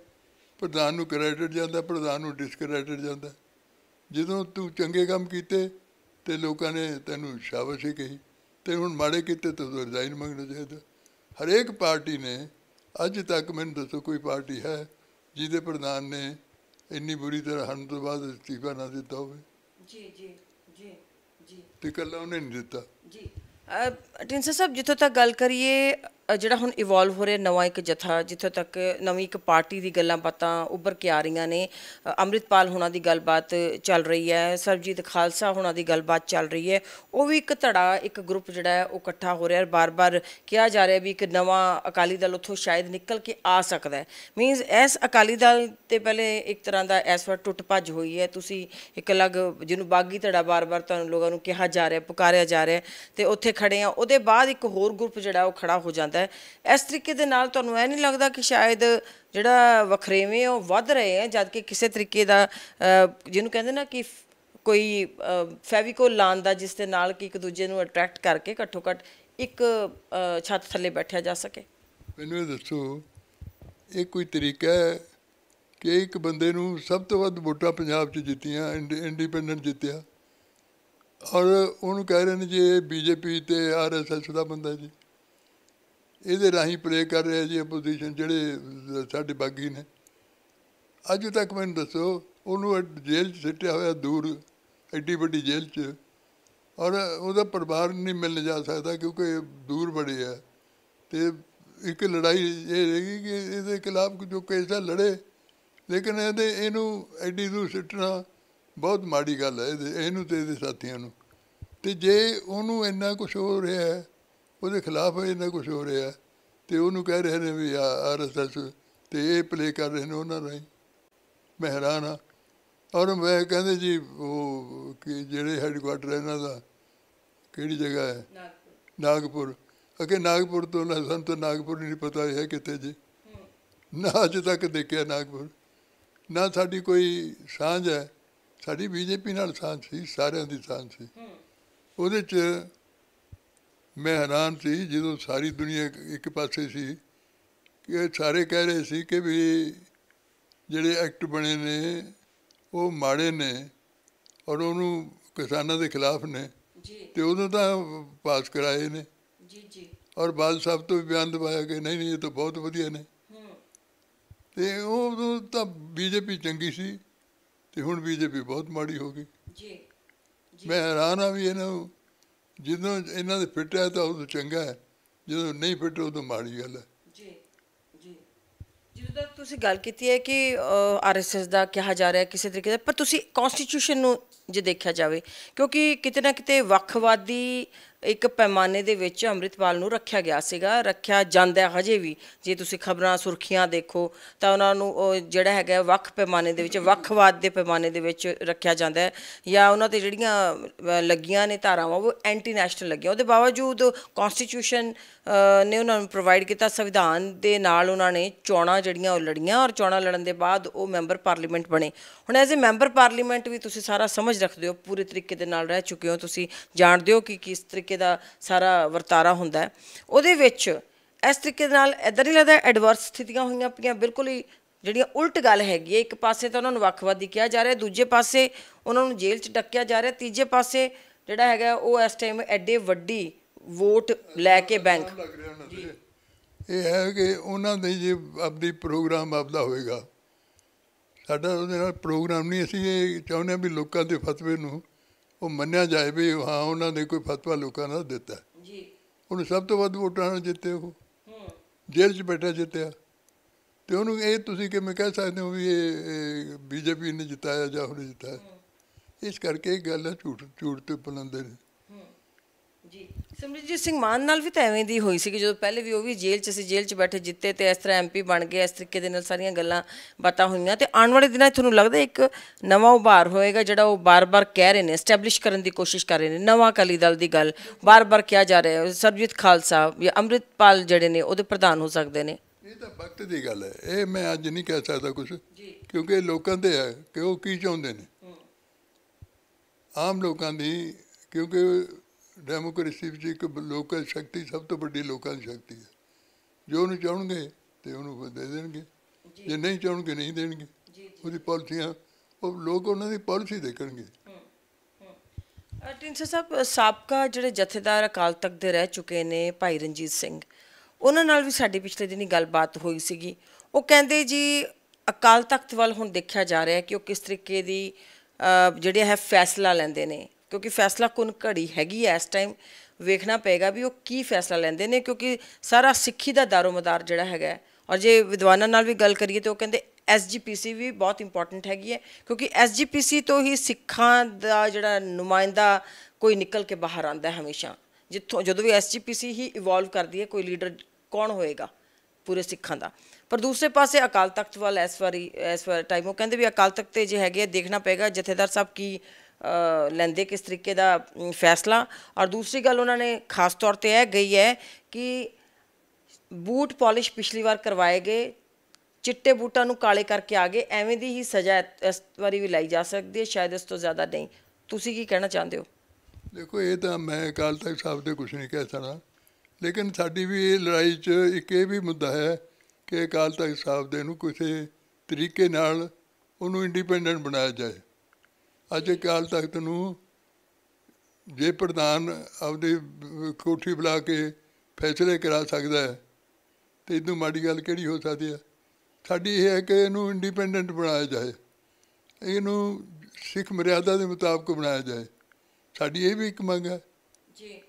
ਪ੍ਰਧਾਨ ਨੂੰ ਕ੍ਰੈਡਿਟ ਜਾਂਦਾ ਪ੍ਰਧਾਨ ਨੂੰ ਡਿਸਕ੍ਰੈਡਿਟ ਜਾਂਦਾ ਜਦੋਂ ਤੂੰ ਚੰਗੇ ਕੰਮ ਕੀਤੇ ਤੇ ਲੋਕਾਂ ਨੇ ਤੈਨੂੰ ਸ਼ਾਬਾਸ਼ੀ ਕਹੀ ਤੇ ਹੁਣ ਮਾੜੇ ਕੀਤੇ ਤਾਂ ਰਿਜ਼ਾਈਨ ਮੰਗਣਾ ਚਾਹੀਦਾ ਹਰੇਕ ਪਾਰਟੀ ਨੇ ਅੱਜ ਤੱਕ ਮੈਨੂੰ ਦੱਸੋ ਕੋਈ ਪਾਰਟੀ ਹੈ ਜਿਹਦੇ ਪ੍ਰਧਾਨ ਨੇ ਇੰਨੀ ਬੁਰੀ ਤਰ੍ਹਾਂ ਹਨ ਤੋਂ ਬਾਅਦ ਅਸਤੀਫਾ ਨਾ ਦਿੱਤਾ ਹੋਵੇ ਜੀ ਜੀ ਜੀ ਜੀ ਤੇ ਕੱਲਾ ਉਹਨੇ ਨਹੀਂ ਦਿੱਤਾ ਜੀ ਟਿੰਸਾ ਸਾਹਿਬ ਜਿੱਥੋਂ ਤੱਕ ਗੱਲ ਕਰੀਏ ਜਿਹੜਾ ਹੁਣ ਇਵੋਲਵ ਹੋ ਰਿਹਾ ਨਵਾਂ ਇੱਕ ਜਥਾ ਜਿੱਥੇ ਤੱਕ ਨਵੀਂ ਇੱਕ ਪਾਰਟੀ ਦੀ ਗੱਲਾਂ ਬਾਤਾਂ ਉੱਭਰ ਕੇ ਆ ਰਹੀਆਂ ਨੇ ਅੰਮ੍ਰਿਤਪਾਲ ਹੁਣਾਂ ਦੀ ਗੱਲਬਾਤ ਚੱਲ ਰਹੀ ਹੈ ਸਰਜੀਤ ਖਾਲਸਾ ਹੁਣਾਂ ਦੀ ਗੱਲਬਾਤ ਚੱਲ ਰਹੀ ਹੈ ਉਹ ਵੀ ਇੱਕ ਧੜਾ ਇੱਕ ਗਰੁੱਪ ਜਿਹੜਾ ਹੈ ਉਹ ਇਕੱਠਾ ਹੋ ਰਿਹਾ ਹੈ ਬਾਰ-ਬਾਰ ਕਿਹਾ ਜਾ ਰਿਹਾ ਵੀ ਇੱਕ ਨਵਾਂ ਅਕਾਲੀ ਦਲ ਉੱਥੋਂ ਸ਼ਾਇਦ ਨਿਕਲ ਕੇ ਆ ਸਕਦਾ ਹੈ ਮੀਨਸ ਐਸ ਅਕਾਲੀ ਦਲ ਤੇ ਪਹਿਲੇ ਇੱਕ ਤਰ੍ਹਾਂ ਦਾ ਐਸ ਵਾਰ ਟੁੱਟ ਭੱਜ ਹੋਈ ਹੈ ਤੁਸੀਂ ਇੱਕ ਅਲੱਗ ਜਿਹਨੂੰ ਬਾਗੀ ਧੜਾ ਬਾਰ-ਬਾਰ ਤੁਹਾਨੂੰ ਲੋਕਾਂ ਨੂੰ ਕਿਹਾ ਜਾ ਰਿਹਾ ਪੁਕਾਰਿਆ ਜਾ ਰਿਹਾ ਤੇ ਉੱਥੇ ਖੜੇ ਆ ਉਹਦੇ ਬਾਅਦ ਇੱਕ ਹੋਰ ਗਰੁੱਪ ਜਿਹੜਾ ਉਹ ਖੜਾ ਹੋ ਜਾਂਦਾ ਜਾਂਦਾ ਹੈ ਇਸ ਤਰੀਕੇ ਦੇ ਨਾਲ ਤੁਹਾਨੂੰ ਇਹ ਨਹੀਂ ਲੱਗਦਾ ਕਿ ਸ਼ਾਇਦ ਜਿਹੜਾ ਵਖਰੇਵੇਂ ਉਹ ਵੱਧ ਰਹੇ ਹੈ ਜਦ ਕਿ ਕਿਸੇ ਤਰੀਕੇ ਦਾ ਜਿਹਨੂੰ ਕਹਿੰਦੇ ਨਾ ਕਿ ਕੋਈ ਫੈਵਿਕੋਲ ਲਾਣ ਦਾ ਜਿਸ ਦੇ ਨਾਲ ਕਿ ਇੱਕ ਦੂਜੇ ਨੂੰ ਅਟਰੈਕਟ ਕਰਕੇ ਘੱਟੋ ਘੱਟ ਇੱਕ ਛੱਤ ਥੱਲੇ ਬੈਠਿਆ ਜਾ ਸਕੇ ਮੈਨੂੰ ਇਹ ਦੱਸੋ ਇਹ ਕੋਈ ਤਰੀਕਾ ਹੈ ਕਿ ਇੱਕ ਬੰਦੇ ਨੂੰ ਸਭ ਤੋਂ ਵੱਧ ਵੋਟਾਂ ਪੰਜਾਬ 'ਚ ਜਿੱਤੀਆਂ ਇੰਡੀਪੈਂਡੈਂਟ ਜਿੱਤਿਆ ਔਰ ਉਹਨੂੰ ਕਹਿ ਰਹੇ ਨੇ ਜੀ ਬੀਜੇਪੀ ਤੇ ਆਰਐਸਐਸ ਦਾ ਬੰਦਾ ਜੀ ਇਹਦੇ ਰਾਹੀਂ ਪਲੇ ਕਰ ਰਿਹਾ ਜੀ ਪੋਜੀਸ਼ਨ ਜਿਹੜੇ ਸਾਡੇ ਬਾਗੀ ਨੇ ਅੱਜ ਤੱਕ ਮੈਨੂੰ ਦੱਸੋ ਉਹਨੂੰ ਜੇਲ੍ਹ 'ਚ ਸਿੱਟਿਆ ਹੋਇਆ ਦੂਰ ਐਡੀ ਵੱਡੀ ਜੇਲ੍ਹ 'ਚ ਔਰ ਉਹਦਾ ਪਰਿਵਾਰ ਨਹੀਂ ਮਿਲਣ ਜਾ ਸਕਦਾ ਕਿਉਂਕਿ ਦੂਰ ਬੜੇ ਆ ਤੇ ਇੱਕ ਲੜਾਈ ਇਹ ਰਹੀ ਕਿ ਇਹਦੇ ਖਿਲਾਫ ਜੋ ਕੇਸ ਆ ਲੜੇ ਲੇਕਿਨ ਇਹਦੇ ਇਹਨੂੰ ਐਡੀ ਦੂਰ ਸਿੱਟਣਾ ਬਹੁਤ ਮਾੜੀ ਗੱਲ ਹੈ ਇਹਨੂੰ ਤੇ ਇਹਦੇ ਸਾਥੀਆਂ ਨੂੰ ਤੇ ਜੇ ਉਹਨੂੰ ਇੰਨਾ ਕੁਝ ਹੋ ਰਿਹਾ ਹੈ ਉਹਦੇ ਖਿਲਾਫ ਇਹਨਾਂ ਕੁਝ ਹੋ ਰਿਹਾ ਤੇ ਉਹਨੂੰ ਕਹਿ ਰਹੇ ਨੇ ਵੀ ਆਰਐਸਐਸ ਤੇ ਇਹ ਪਲੇ ਕਰ ਰਹੇ ਨੇ ਉਹਨਾਂ ਨਾਲ ਮੈਂ ਔਰ ਮੈਂ ਕਹਿੰਦੇ ਜੀ ਉਹ ਕਿ ਜਿਹੜੇ ਹੈੱਡਕੁਆਟਰ ਇਹਨਾਂ ਦਾ ਕਿਹੜੀ ਜਗ੍ਹਾ ਹੈ ਨਾਗਪੁਰ ਅਕੇ ਨਾਗਪੁਰ ਤੋਂ ਨਾ ਸੰਤ ਨਾਗਪੁਰ ਨਹੀਂ ਪਤਾ ਹੈ ਕਿੱਥੇ ਜੀ ਨਾ ਅਜੇ ਤੱਕ ਦੇਖਿਆ ਨਾਗਪੁਰ ਨਾ ਸਾਡੀ ਕੋਈ ਸਾਂਝ ਹੈ ਸਾਡੀ ਬੀਜੇਪੀ ਨਾਲ ਸਾਂਝ ਸੀ ਸਾਰਿਆਂ ਦੀ ਸਾਂਝ ਸੀ ਉਹਦੇ 'ਚ ਮੈਂ ਹੈਰਾਨ ਸੀ ਜਦੋਂ ਸਾਰੀ ਦੁਨੀਆ ਇੱਕ ਪਾਸੇ ਸੀ ਕਿ ਸਾਰੇ ਕਹਿ ਰਹੇ ਸੀ ਕਿ ਵੀ ਜਿਹੜੇ ਐਕਟ ਬਣੇ ਨੇ ਉਹ ਮਾੜੇ ਨੇ ਔਰ ਉਹਨੂੰ ਕਿਸਾਨਾਂ ਦੇ ਖਿਲਾਫ ਨੇ ਜੀ ਤੇ ਉਹਨਾਂ ਤਾਂ ਪਾਸ ਕਰਾਏ ਨੇ ਜੀ ਜੀ ਔਰ ਬਾਦ ਸਾਹਿਬ ਤੋਂ ਵੀ ਬਿਆਨ ਦਵਾਇਆ ਕਿ ਨਹੀਂ ਨਹੀਂ ਇਹ ਤਾਂ ਬਹੁਤ ਵਧੀਆ ਨੇ ਤੇ ਉਹ ਤਾਂ ਬੀਜੇਪੀ ਚੰਗੀ ਸੀ ਤੇ ਹੁਣ ਬੀਜੇਪੀ ਬਹੁਤ ਮਾੜੀ ਹੋ ਗਈ ਜੀ ਮੈਂ ਹੈਰਾਨ ਆ ਵੀ ਇਹਨਾਂ ਨੂੰ ਜਦੋਂ ਇਹਨਾਂ ਦੇ ਫਿੱਟ ਹੈ ਤਾਂ ਉਦੋਂ ਚੰਗਾ ਹੈ ਜਦੋਂ ਨਹੀਂ ਫਿੱਟ ਤਾਂ ਮਾੜੀ ਗੱਲ ਹੈ ਜੀ ਜੀ ਜਿਹੜਾ ਤੁਸੀਂ ਗੱਲ ਕੀਤੀ ਹੈ ਕਿ ਆਰਐਸਐਸ ਦਾ ਕਿਹਾ ਜਾ ਰਿਹਾ ਕਿਸੇ ਤਰੀਕੇ ਦਾ ਪਰ ਤੁਸੀਂ ਕਨਸਟੀਟਿਊਸ਼ਨ ਨੂੰ ਜੇ ਦੇਖਿਆ ਜਾਵੇ ਕਿਉਂਕਿ ਕਿਤੇ ਨਾ ਕਿਤੇ ਵੱਖਵਾਦੀ ਇੱਕ ਪੈਮਾਨੇ ਦੇ ਵਿੱਚ ਅੰਮ੍ਰਿਤਪਾਲ ਨੂੰ ਰੱਖਿਆ ਗਿਆ ਸੀਗਾ ਰੱਖਿਆ ਜਾਂਦਾ ਹਜੇ ਵੀ ਜੇ ਤੁਸੀਂ ਖਬਰਾਂ ਸੁਰਖੀਆਂ ਦੇਖੋ ਤਾਂ ਉਹਨਾਂ ਨੂੰ ਜਿਹੜਾ ਹੈਗਾ ਵੱਖ ਪੈਮਾਨੇ ਦੇ ਵਿੱਚ ਵੱਖਵਾਦ ਦੇ ਪੈਮਾਨੇ ਦੇ ਵਿੱਚ ਰੱਖਿਆ ਜਾਂਦਾ ਹੈ ਜਾਂ ਉਹਨਾਂ ਤੇ ਜਿਹੜੀਆਂ ਲੱਗੀਆਂ ਨੇ ਧਾਰਾਵਾਂ ਉਹ ਐਂਟੀ ਨੈਸ਼ਨਲ ਲੱਗੀਆਂ ਉਹਦੇ ਬਾਵਜੂਦ ਕਨਸਟੀਟਿਊਸ਼ਨ ਨੇ ਉਹਨਾਂ ਨੂੰ ਪ੍ਰੋਵਾਈਡ ਕੀਤਾ ਸੰਵਿਧਾਨ ਦੇ ਨਾਲ ਉਹਨਾਂ ਨੇ ਚੋਣਾਂ ਜਿਹੜੀਆਂ ਉਹ ਲੜੀਆਂ ਔਰ ਚੋਣਾਂ ਲੜਨ ਦੇ ਬਾਅਦ ਉਹ ਮੈਂਬਰ ਪਾਰਲੀਮੈਂਟ ਬਣੇ ਹੁਣ ਐਜ਼ ਅ ਮੈਂਬਰ ਪਾਰਲੀਮੈਂਟ ਵੀ ਤੁਸੀਂ ਸਾਰਾ ਸਮਝ ਰੱਖਦੇ ਹੋ ਪੂਰੇ ਤਰੀਕੇ ਦੇ ਨਾਲ ਰਹਿ ਚੁੱਕੇ ਹੋ ਤੁਸੀਂ ਜਾਣਦੇ ਹੋ ਕਿ ਕਿਸ ਤਰ੍ਹਾਂ ਤਰੀਕੇ ਦਾ ਸਾਰਾ ਵਰਤਾਰਾ ਹੁੰਦਾ ਉਹਦੇ ਵਿੱਚ ਇਸ ਤਰੀਕੇ ਨਾਲ ਇਦਾਂ ਨਹੀਂ ਲੱਗਦਾ ਐਡਵਰਸ ਸਥਿਤੀਆਂ ਹੋਈਆਂ ਪਈਆਂ ਬਿਲਕੁਲ ਹੀ ਜਿਹੜੀਆਂ ਉਲਟ ਗੱਲ ਹੈਗੀ ਹੈ ਇੱਕ ਪਾਸੇ ਤਾਂ ਉਹਨਾਂ ਨੂੰ ਵੱਖਵਾਦੀ ਕਿਹਾ ਜਾ ਰਿਹਾ ਦੂਜੇ ਪਾਸੇ ਉਹਨਾਂ ਨੂੰ ਜੇਲ੍ਹ 'ਚ ਟੱਕਿਆ ਜਾ ਰਿਹਾ ਤੀਜੇ ਪਾਸੇ ਜਿਹੜਾ ਹੈਗਾ ਉਹ ਇਸ ਟਾਈਮ ਐਡੇ ਵੱਡੀ ਵੋਟ ਲੈ ਕੇ ਬੈਂਕ ਇਹ ਹੈ ਕਿ ਉਹਨਾਂ ਦੇ ਜੇ ਆਪਣੀ ਪ੍ਰੋਗਰਾਮ ਆਪਦਾ ਹੋਏਗਾ ਸਾਡਾ ਉਹਦੇ ਨਾਲ ਪ੍ਰੋਗਰਾਮ ਨਹੀਂ ਅਸੀਂ ਇਹ ਚਾਹੁੰਦੇ ਆ ਵੀ ਲੋਕਾਂ ਦੇ ਫਤਵੇ ਨੂੰ ਉਹ ਮੰਨਿਆ ਜਾਏ ਵੀ ਹਾਂ ਉਹਨਾਂ ਨੇ ਕੋਈ ਫਤਵਾ ਲੋਕਾਂ ਨਾਲ ਦਿੱਤਾ ਜੀ ਉਹਨੂੰ ਸਭ ਤੋਂ ਵੱਧ ਵੋਟਾਂ ਨਾਲ ਜਿੱਤੇ ਉਹ ਜੇਲ੍ਹ 'ਚ ਬੈਠਾ ਜਿੱਤਿਆ ਤੇ ਉਹਨੂੰ ਇਹ ਤੁਸੀਂ ਕਿਵੇਂ ਕਹਿ ਸਕਦੇ ਹੋ ਵੀ ਇਹ ਬੀਜੇਪੀ ਨੇ ਜਿਤਾਇਆ ਜਾਂ ਉਹਨੇ ਜਿਤਾਇਆ ਇਸ ਕਰਕੇ ਇਹ ਗੱਲ ਝੂਠ ਝੂਠ ਤੇ ਬੁਲੰਦ ਨੇ ਜੀ ਸਿਮਰਜੀਤ ਸਿੰਘ ਮਾਨ ਨਾਲ ਵੀ ਤਾਂ ਐਵੇਂ ਦੀ ਹੋਈ ਸੀ ਕਿ ਜਦੋਂ ਪਹਿਲੇ ਵੀ ਉਹ ਵੀ ਜੇਲ੍ਹ 'ਚ ਸੀ ਜੇਲ੍ਹ 'ਚ ਬੈਠੇ ਜਿੱਤੇ ਤੇ ਇਸ ਤਰ੍ਹਾਂ ਐਮਪੀ ਬਣ ਗਏ ਇਸ ਤਰੀਕੇ ਦੇ ਨਾਲ ਸਾਰੀਆਂ ਗੱਲਾਂ ਬਾਤਾਂ ਹੋਈਆਂ ਤੇ ਆਉਣ ਵਾਲੇ ਦਿਨਾਂ 'ਚ ਤੁਹਾਨੂੰ ਲੱਗਦਾ ਇੱਕ ਨਵਾਂ ਉਭਾਰ ਹੋਏਗਾ ਜਿਹੜਾ ਉਹ ਬਾਰ-ਬਾਰ ਕਹਿ ਰਹੇ ਨੇ ਐਸਟੈਬਲਿਸ਼ ਕਰਨ ਦੀ ਕੋਸ਼ਿਸ਼ ਕਰ ਰਹੇ ਨੇ ਨਵਾਂ ਕਾਲੀ ਦਲ ਦੀ ਗੱਲ ਬਾਰ-ਬਾਰ ਕਿਹਾ ਜਾ ਰਿਹਾ ਹੈ ਸਰਜੀਤ ਖਾਲਸਾ ਜਾਂ ਅੰਮ੍ਰਿਤਪਾਲ ਜਿਹੜੇ ਨੇ ਉਹਦੇ ਪ੍ਰਧਾਨ ਹੋ ਸਕਦੇ ਨੇ ਇਹ ਤਾਂ ਵਕਤ ਦੀ ਗੱਲ ਹੈ ਇਹ ਮੈਂ ਅੱਜ ਨਹੀਂ ਕਹਿ ਸਕਦਾ ਕੁਝ ਕਿਉਂਕਿ ਲੋਕਾਂ ਦੇ ਹੈ ਕਿ ਉਹ ਕੀ ਚਾਹੁੰਦੇ ਨੇ ਆਮ ਲੋਕਾਂ ਦੀ ਕਿਉਂਕਿ ਡੈਮੋਕ੍ਰੇਸੀ ਵਿੱਚ ਇੱਕ ਲੋਕਲ ਸ਼ਕਤੀ ਸਭ ਤੋਂ ਵੱਡੀ ਲੋਕਲ ਸ਼ਕਤੀ ਹੈ ਜੋ ਉਹਨੂੰ ਚਾਹਣਗੇ ਤੇ ਉਹਨੂੰ ਦੇ ਦੇਣਗੇ ਜੇ ਨਹੀਂ ਚਾਹਣਗੇ ਨਹੀਂ ਦੇਣਗੇ ਉਹਦੀ ਪਾਲਸੀਆਂ ਉਹ ਲੋਕ ਉਹਨਾਂ ਦੀ ਪਾਲਸੀ ਦੇਖਣਗੇ ਟਿੰਸਾ ਸਾਹਿਬ ਸਾਬਕਾ ਜਿਹੜੇ ਜਥੇਦਾਰ ਅਕਾਲ ਤਖਤ ਦੇ ਰਹਿ ਚੁੱਕੇ ਨੇ ਭਾਈ ਰਣਜੀਤ ਸਿੰਘ ਉਹਨਾਂ ਨਾਲ ਵੀ ਸਾਡੀ ਪਿਛਲੇ ਦਿਨੀ ਗੱਲਬਾਤ ਹੋਈ ਸੀਗੀ ਉਹ ਕਹਿੰਦੇ ਜੀ ਅਕਾਲ ਤਖਤ ਵੱਲ ਹੁਣ ਦੇਖਿਆ ਜਾ ਰਿਹਾ ਕਿ ਉਹ ਕਿਸ ਤਰੀਕੇ ਦੀ ਜਿਹੜੇ ਹੈ ਫੈਸਲਾ ਲੈਂਦੇ ਨੇ ਕਿਉਂਕਿ ਫੈਸਲਾ ਕੁਨ ਘੜੀ ਹੈਗੀ ਐ ਇਸ ਟਾਈਮ ਵੇਖਣਾ ਪਏਗਾ ਵੀ ਉਹ ਕੀ ਫੈਸਲਾ ਲੈਂਦੇ ਨੇ ਕਿਉਂਕਿ ਸਾਰਾ ਸਿੱਖੀ ਦਾ ਦਾਰੋਮਦਾਰ ਜਿਹੜਾ ਹੈਗਾ ਔਰ ਜੇ ਵਿਦਵਾਨਾਂ ਨਾਲ ਵੀ ਗੱਲ ਕਰੀਏ ਤੇ ਉਹ ਕਹਿੰਦੇ ਐਸਜੀਪੀਸੀ ਵੀ ਬਹੁਤ ਇੰਪੋਰਟੈਂਟ ਹੈਗੀ ਹੈ ਕਿਉਂਕਿ ਐਸਜੀਪੀਸੀ ਤੋਂ ਹੀ ਸਿੱਖਾਂ ਦਾ ਜਿਹੜਾ ਨੁਮਾਇੰਦਾ ਕੋਈ ਨਿਕਲ ਕੇ ਬਾਹਰ ਆਂਦਾ ਹੈ ਹਮੇਸ਼ਾ ਜਿੱਥੋਂ ਜਦੋਂ ਵੀ ਐਸਜੀਪੀਸੀ ਹੀ ਇਵੋਲਵ ਕਰਦੀ ਹੈ ਕੋਈ ਲੀਡਰ ਕੌਣ ਹੋਏਗਾ ਪੂਰੇ ਸਿੱਖਾਂ ਦਾ ਪਰ ਦੂਸਰੇ ਪਾਸੇ ਅਕਾਲ ਤਖਤ ਵੱਲ ਐਸ ਵਾਰੀ ਐਸ ਵਾਰ ਟਾਈਮ ਉਹ ਕਹਿੰਦੇ ਵੀ ਅਕਾਲ ਤਖਤ ਤੇ ਜੇ ਹੈਗੇ ਦੇਖਣਾ ਪਏਗਾ ਜਥੇਦਾਰ ਸਾਹਿਬ ਕੀ ਲੈਂਦੇ ਕਿਸ ਤਰੀਕੇ ਦਾ ਫੈਸਲਾ ਔਰ ਦੂਸਰੀ ਗੱਲ ਉਹਨਾਂ ਨੇ ਖਾਸ ਤੌਰ ਤੇ ਇਹ ਗਈ ਹੈ ਕਿ ਬੂਟ ਪਾਲਿਸ਼ ਪਿਛਲੀ ਵਾਰ ਕਰਵਾਏ ਗਏ ਚਿੱਟੇ ਬੂਟਾਂ ਨੂੰ ਕਾਲੇ ਕਰਕੇ ਆ ਗਏ ਐਵੇਂ ਦੀ ਹੀ ਸਜ਼ਾ ਇਸ ਵਾਰੀ ਵੀ ਲਈ ਜਾ ਸਕਦੀ ਹੈ ਸ਼ਾਇਦ ਇਸ ਤੋਂ ਜ਼ਿਆਦਾ ਨਹੀਂ ਤੁਸੀਂ ਕੀ ਕਹਿਣਾ ਚਾਹੁੰਦੇ ਹੋ ਦੇਖੋ ਇਹ ਤਾਂ ਮੈਂ ਕੱਲ ਤੱਕ ਸਾਹਿਬ ਦੇ ਕੁਝ ਨਹੀਂ ਕਹਿ ਸਕਦਾ ਲੇਕਿਨ ਸਾਡੀ ਵੀ ਇਹ ਲੜਾਈ 'ਚ ਇੱਕ ਇਹ ਵੀ ਮੁੱਦਾ ਹੈ ਕਿ ਕੱਲ ਤੱਕ ਸਾਹਿਬ ਦੇ ਨੂੰ ਕਿਸੇ ਤਰੀਕੇ ਨਾਲ ਉਹਨੂੰ ਇੰਡੀਪੈਂਡੈਂਟ ਬਣਾਇਆ ਜਾਏ ਅੱਜ ਕਾਲ ਤੱਕ ਨੂੰ ਜੇ ਪ੍ਰਧਾਨ ਆਪਦੇ ਕੋਠੀ ਬੁਲਾ ਕੇ ਫੈਸਲੇ ਕਰਾ ਸਕਦਾ ਹੈ ਤੇ ਇਦੋਂ ਮਾੜੀ ਗੱਲ ਕਿਹੜੀ ਹੋ ਸਕਦੀ ਹੈ ਸਾਡੀ ਇਹ ਹੈ ਕਿ ਇਹਨੂੰ ਇੰਡੀਪੈਂਡੈਂਟ ਬਣਾਇਆ ਜਾਏ ਇਹਨੂੰ ਸਿੱਖ ਮਰਿਆਦਾ ਦੇ ਮੁਤਾਬਕ ਬਣਾਇਆ ਜਾਏ ਸਾਡੀ ਇਹ ਵੀ ਇੱਕ ਮੰਗ ਹੈ ਜੀ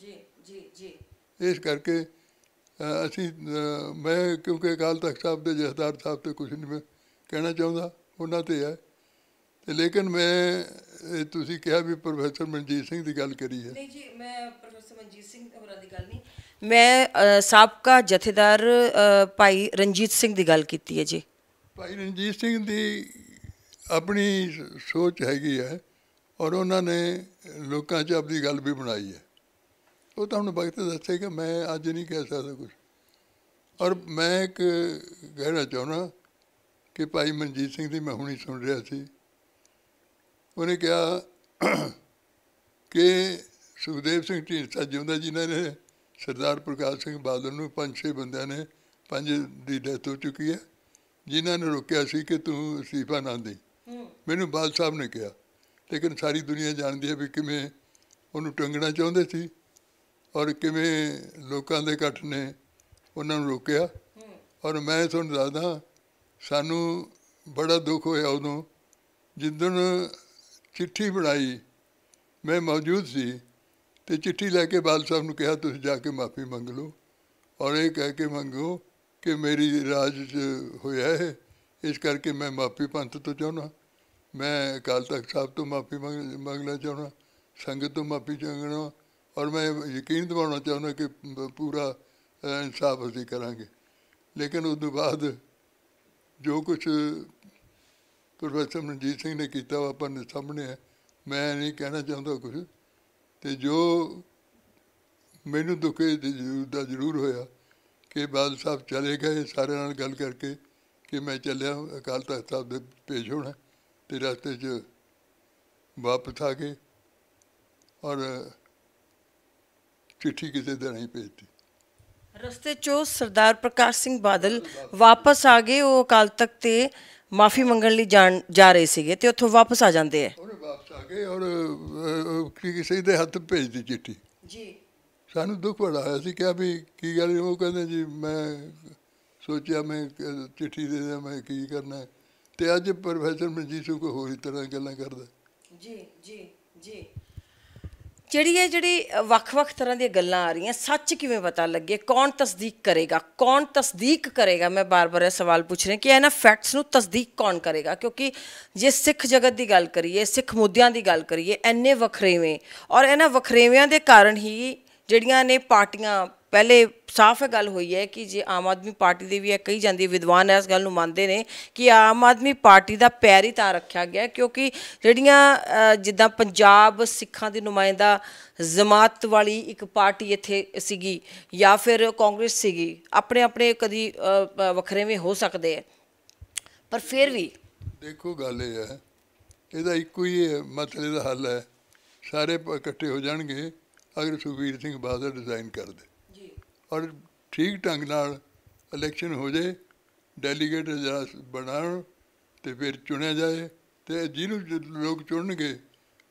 ਜੀ ਜੀ ਜੀ ਇਸ ਕਰਕੇ ਅਸੀਂ ਮੈਂ ਕਿਉਂਕਿ ਕਾਲ ਤਖਤ ਸਾਹਿਬ ਦੇ ਜਹਦਾਰ ਸਾਹਿਬ ਤੇ ਕੁਝ ਨਹੀਂ ਕਹਿਣਾ ਚਾਹੁੰਦਾ ਉਹਨਾਂ ਤੇ ਹੈ ਲੇਕਿਨ ਮੈਂ ਤੁਸੀਂ ਕਿਹਾ ਵੀ ਪ੍ਰੋਫੈਸਰ ਮਨਜੀਤ ਸਿੰਘ ਦੀ ਗੱਲ ਕਰੀ ਹੈ ਨਹੀਂ ਜੀ ਮੈਂ ਪ੍ਰੋਫੈਸਰ ਮਨਜੀਤ ਸਿੰਘ ਹੋਰਾਂ ਦੀ ਗੱਲ ਨਹੀਂ ਮੈਂ ਸਾਬਕਾ ਜਥੇਦਾਰ ਭਾਈ ਰਣਜੀਤ ਸਿੰਘ ਦੀ ਗੱਲ ਕੀਤੀ ਹੈ ਜੀ ਭਾਈ ਰਣਜੀਤ ਸਿੰਘ ਦੀ ਆਪਣੀ ਸੋਚ ਹੈਗੀ ਹੈ ਔਰ ਉਹਨਾਂ ਨੇ ਲੋਕਾਂ 'ਚ ਆਪਣੀ ਗੱਲ ਵੀ ਬਣਾਈ ਹੈ ਉਹ ਤੁਹਾਨੂੰ ਵਕਤ ਕਿ ਮੈਂ ਅੱਜ ਨਹੀਂ ਕਹਿ ਸਕਦਾ ਕੁਝ ਔਰ ਮੈਂ ਇੱਕ ਕਹਿਣਾ ਚਾਹੁੰਦਾ ਕਿ ਭਾਈ ਮਨਜੀਤ ਸਿੰਘ ਦੀ ਮੈਂ ਹੁਣੀ ਸੁਣ ਰਿਹਾ ਸੀ ਉਹਨੇ ਕਿਹਾ ਕਿ ਸੁਖਦੇਵ ਸਿੰਘ ਜੀ ਜਿਉਂਦਾ ਜਿਨ੍ਹਾਂ ਨੇ ਸਰਦਾਰ ਪ੍ਰਕਾਸ਼ ਸਿੰਘ ਬਾਦਲ ਨੂੰ ਪੰਜ ਛੇ ਬੰਦਿਆਂ ਨੇ ਪੰਜ ਦੀ ਡੈਥ ਹੋ ਚੁੱਕੀ ਹੈ ਜਿਨ੍ਹਾਂ ਨੇ ਰੋਕਿਆ ਸੀ ਕਿ ਤੂੰ ਅਸੀਫਾ ਨਾ ਦੇ ਮੈਨੂੰ ਬਾਦ ਸਾਹਿਬ ਨੇ ਕਿਹਾ ਲੇਕਿਨ ਸਾਰੀ ਦੁਨੀਆ ਜਾਣਦੀ ਹੈ ਵੀ ਕਿਵੇਂ ਉਹਨੂੰ ਟੰਗਣਾ ਚਾਹੁੰਦੇ ਸੀ ਔਰ ਕਿਵੇਂ ਲੋਕਾਂ ਦੇ ਇਕੱਠ ਨੇ ਉਹਨਾਂ ਨੂੰ ਰੋਕਿਆ ਔਰ ਮੈਂ ਤੁਹਾਨੂੰ ਦੱਸਦਾ ਸਾਨੂੰ ਬੜਾ ਦੁੱਖ ਹੋਇਆ ਉਦੋਂ ਜਿੱਦਣ ਚਿੱਠੀ ਬਣਾਈ ਮੈਂ ਮੌਜੂਦ ਸੀ ਤੇ ਚਿੱਠੀ ਲੈ ਕੇ ਬਾਲ ਸਾਹਿਬ ਨੂੰ ਕਿਹਾ ਤੁਸੀਂ ਜਾ ਕੇ ਮਾਫੀ ਮੰਗ ਲਓ ਔਰ ਇਹ ਕਹਿ ਕੇ ਮੰਗੋ ਕਿ ਮੇਰੀ ਰਾਜ ਹੋਇਆ ਹੈ ਇਸ ਕਰਕੇ ਮੈਂ ਮਾਫੀ ਪੰਥ ਤੋਂ ਚਾਹਣਾ ਮੈਂ ਕਾਲ ਤੱਕ ਸਾਹਿਬ ਤੋਂ ਮਾਫੀ ਮੰਗਣਾ ਚਾਹਣਾ ਸੰਗਤ ਤੋਂ ਮਾਫੀ ਚਾਹਣਾ ਔਰ ਮੈਂ ਯਕੀਨ ਦਿਵਾਉਣਾ ਚਾਹੁੰਦਾ ਕਿ ਪੂਰਾ ਇਨਸਾਫ ਅਸੀਂ ਕਰਾਂਗੇ ਲੇਕਿਨ ਉਸ ਤੋਂ ਬਾਅਦ ਜੋ ਕੁਝ ਪ੍ਰੋਫੈਸਰ ਮਨਜੀਤ ਸਿੰਘ ਨੇ ਕੀਤਾ ਵਾ ਆਪਣੇ ਸਾਹਮਣੇ ਮੈਂ ਨਹੀਂ ਕਹਿਣਾ ਚਾਹੁੰਦਾ ਕੁਝ ਤੇ ਜੋ ਮੈਨੂੰ ਦੁੱਖੇ ਦਾ ਜ਼ਰੂਰ ਹੋਇਆ ਕਿ ਬਾਦ ਸਾਹਿਬ ਚਲੇ ਗਏ ਸਾਰਿਆਂ ਨਾਲ ਗੱਲ ਕਰਕੇ ਕਿ ਮੈਂ ਚੱਲਿਆ ਅਕਾਲ ਤਖਤ ਸਾਹਿਬ ਦੇ ਪੇਸ਼ ਹੋਣਾ ਤੇ ਰਸਤੇ 'ਚ ਵਾਪਸ ਆ ਗਏ ਔਰ ਚਿੱਠੀ ਕਿਸੇ ਦੇ ਨਹੀਂ ਭੇਜਤੀ ਰਸਤੇ 'ਚ ਸਰਦਾਰ ਪ੍ਰਕਾਸ਼ ਸਿੰਘ ਬਾਦਲ ਵਾਪਸ ਆ ਗਏ ਉਹ ਅਕਾਲ ਤਖਤ ਤੇ ਮਾਫੀ ਮੰਗਣ ਲਈ ਜਾਣ ਜਾ ਰਹੇ ਸੀਗੇ ਤੇ ਉੱਥੋਂ ਵਾਪਸ ਆ ਜਾਂਦੇ ਐ ਉਹਨੇ ਵਾਪਸ ਆ ਗਏ ਔਰ ਕਿਸੇ ਦੇ ਹੱਥ ਭੇਜ ਦਿੱਤੀ ਚਿੱਠੀ ਜੀ ਸਾਨੂੰ ਦੁੱਖ ਬੜਾ ਹੋਇਆ ਸੀ ਕਿ ਵੀ ਕੀ ਗੱਲ ਉਹ ਕਹਿੰਦੇ ਜੀ ਮੈਂ ਸੋਚਿਆ ਮੈਂ ਚਿੱਠੀ ਦੇ ਦੇ ਮੈਂ ਕੀ ਕਰਨਾ ਤੇ ਅੱਜ ਪ੍ਰੋਫੈਸਰ ਮਨਜੀਤ ਸਿੰਘ ਕੋਈ ਹੋਰ ਤਰ੍ਹਾਂ ਗੱਲਾਂ ਕਰਦਾ ਜੀ ਜੀ ਜੀ ਜਿਹੜੀ ਇਹ ਜਿਹੜੀ ਵੱਖ-ਵੱਖ ਤਰ੍ਹਾਂ ਦੀਆਂ ਗੱਲਾਂ ਆ ਰਹੀਆਂ ਸੱਚ ਕਿਵੇਂ ਪਤਾ ਲੱਗੇ ਕੌਣ ਤਸਦੀਕ ਕਰੇਗਾ ਕੌਣ ਤਸਦੀਕ ਕਰੇਗਾ ਮੈਂ ਬਾਰ-ਬਾਰ ਇਹ ਸਵਾਲ ਪੁੱਛ ਰਹੀ ਕਿ ਇਹਨਾਂ ਫੈਕਟਸ ਨੂੰ ਤਸਦੀਕ ਕੌਣ ਕਰੇਗਾ ਕਿਉਂਕਿ ਜੇ ਸਿੱਖ ਜਗਤ ਦੀ ਗੱਲ ਕਰੀਏ ਸਿੱਖ ਮੁੱਦਿਆਂ ਦੀ ਗੱਲ ਕਰੀਏ ਐਨੇ ਵੱਖਰੇਵੇਂ ਔਰ ਇਹਨਾਂ ਵੱਖਰੇਵਿਆਂ ਦੇ ਕਾਰਨ ਹੀ ਜਿਹੜੀਆਂ ਨੇ ਪਾਰਟੀਆਂ ਪਹਿਲੇ ਸਾਫ਼ ਇਹ ਗੱਲ ਹੋਈ ਹੈ ਕਿ ਜੇ ਆਮ ਆਦਮੀ ਪਾਰਟੀ ਦੇ ਵੀ ਇਹ ਕਹੀ ਜਾਂਦੀ ਵਿਦਵਾਨ ਇਸ ਗੱਲ ਨੂੰ ਮੰਨਦੇ ਨੇ ਕਿ ਆਮ ਆਦਮੀ ਪਾਰਟੀ ਦਾ ਪੈਰ ਹੀ ਤਾਂ ਰੱਖਿਆ ਗਿਆ ਕਿਉਂਕਿ ਜਿਹੜੀਆਂ ਜਿੱਦਾਂ ਪੰਜਾਬ ਸਿੱਖਾਂ ਦੀ ਨੁਮਾਇੰਦਾ ਜ਼ਮਾਤ ਵਾਲੀ ਇੱਕ ਪਾਰਟੀ ਇੱਥੇ ਸੀਗੀ ਜਾਂ ਫਿਰ ਕਾਂਗਰਸ ਸੀਗੀ ਆਪਣੇ ਆਪਣੇ ਕਦੀ ਵੱਖਰੇਵੇਂ ਹੋ ਸਕਦੇ ਆ ਪਰ ਫਿਰ ਵੀ ਦੇਖੋ ਗੱਲ ਇਹ ਹੈ ਇਹਦਾ ਇੱਕੋ ਹੀ ਮਤਲਬ ਦਾ ਹੱਲ ਹੈ ਸਾਰੇ ਇਕੱਠੇ ਹੋ ਜਾਣਗੇ ਅਗਰ ਸੁਖਵੀਰ ਸਿੰਘ ਬਾਦਲ ਡਿਜ਼ਾਈਨ ਕਰ ਦੇ ਔਰ ਠੀਕ ਢੰਗ ਨਾਲ ਇਲੈਕਸ਼ਨ ਹੋ ਜਾਏ ਡੈਲੀਗੇਟ ਜਰਾ ਬਣਾਉਣ ਤੇ ਫਿਰ ਚੁਣਿਆ ਜਾਏ ਤੇ ਜਿਹਨੂੰ ਲੋਕ ਚੁਣਨਗੇ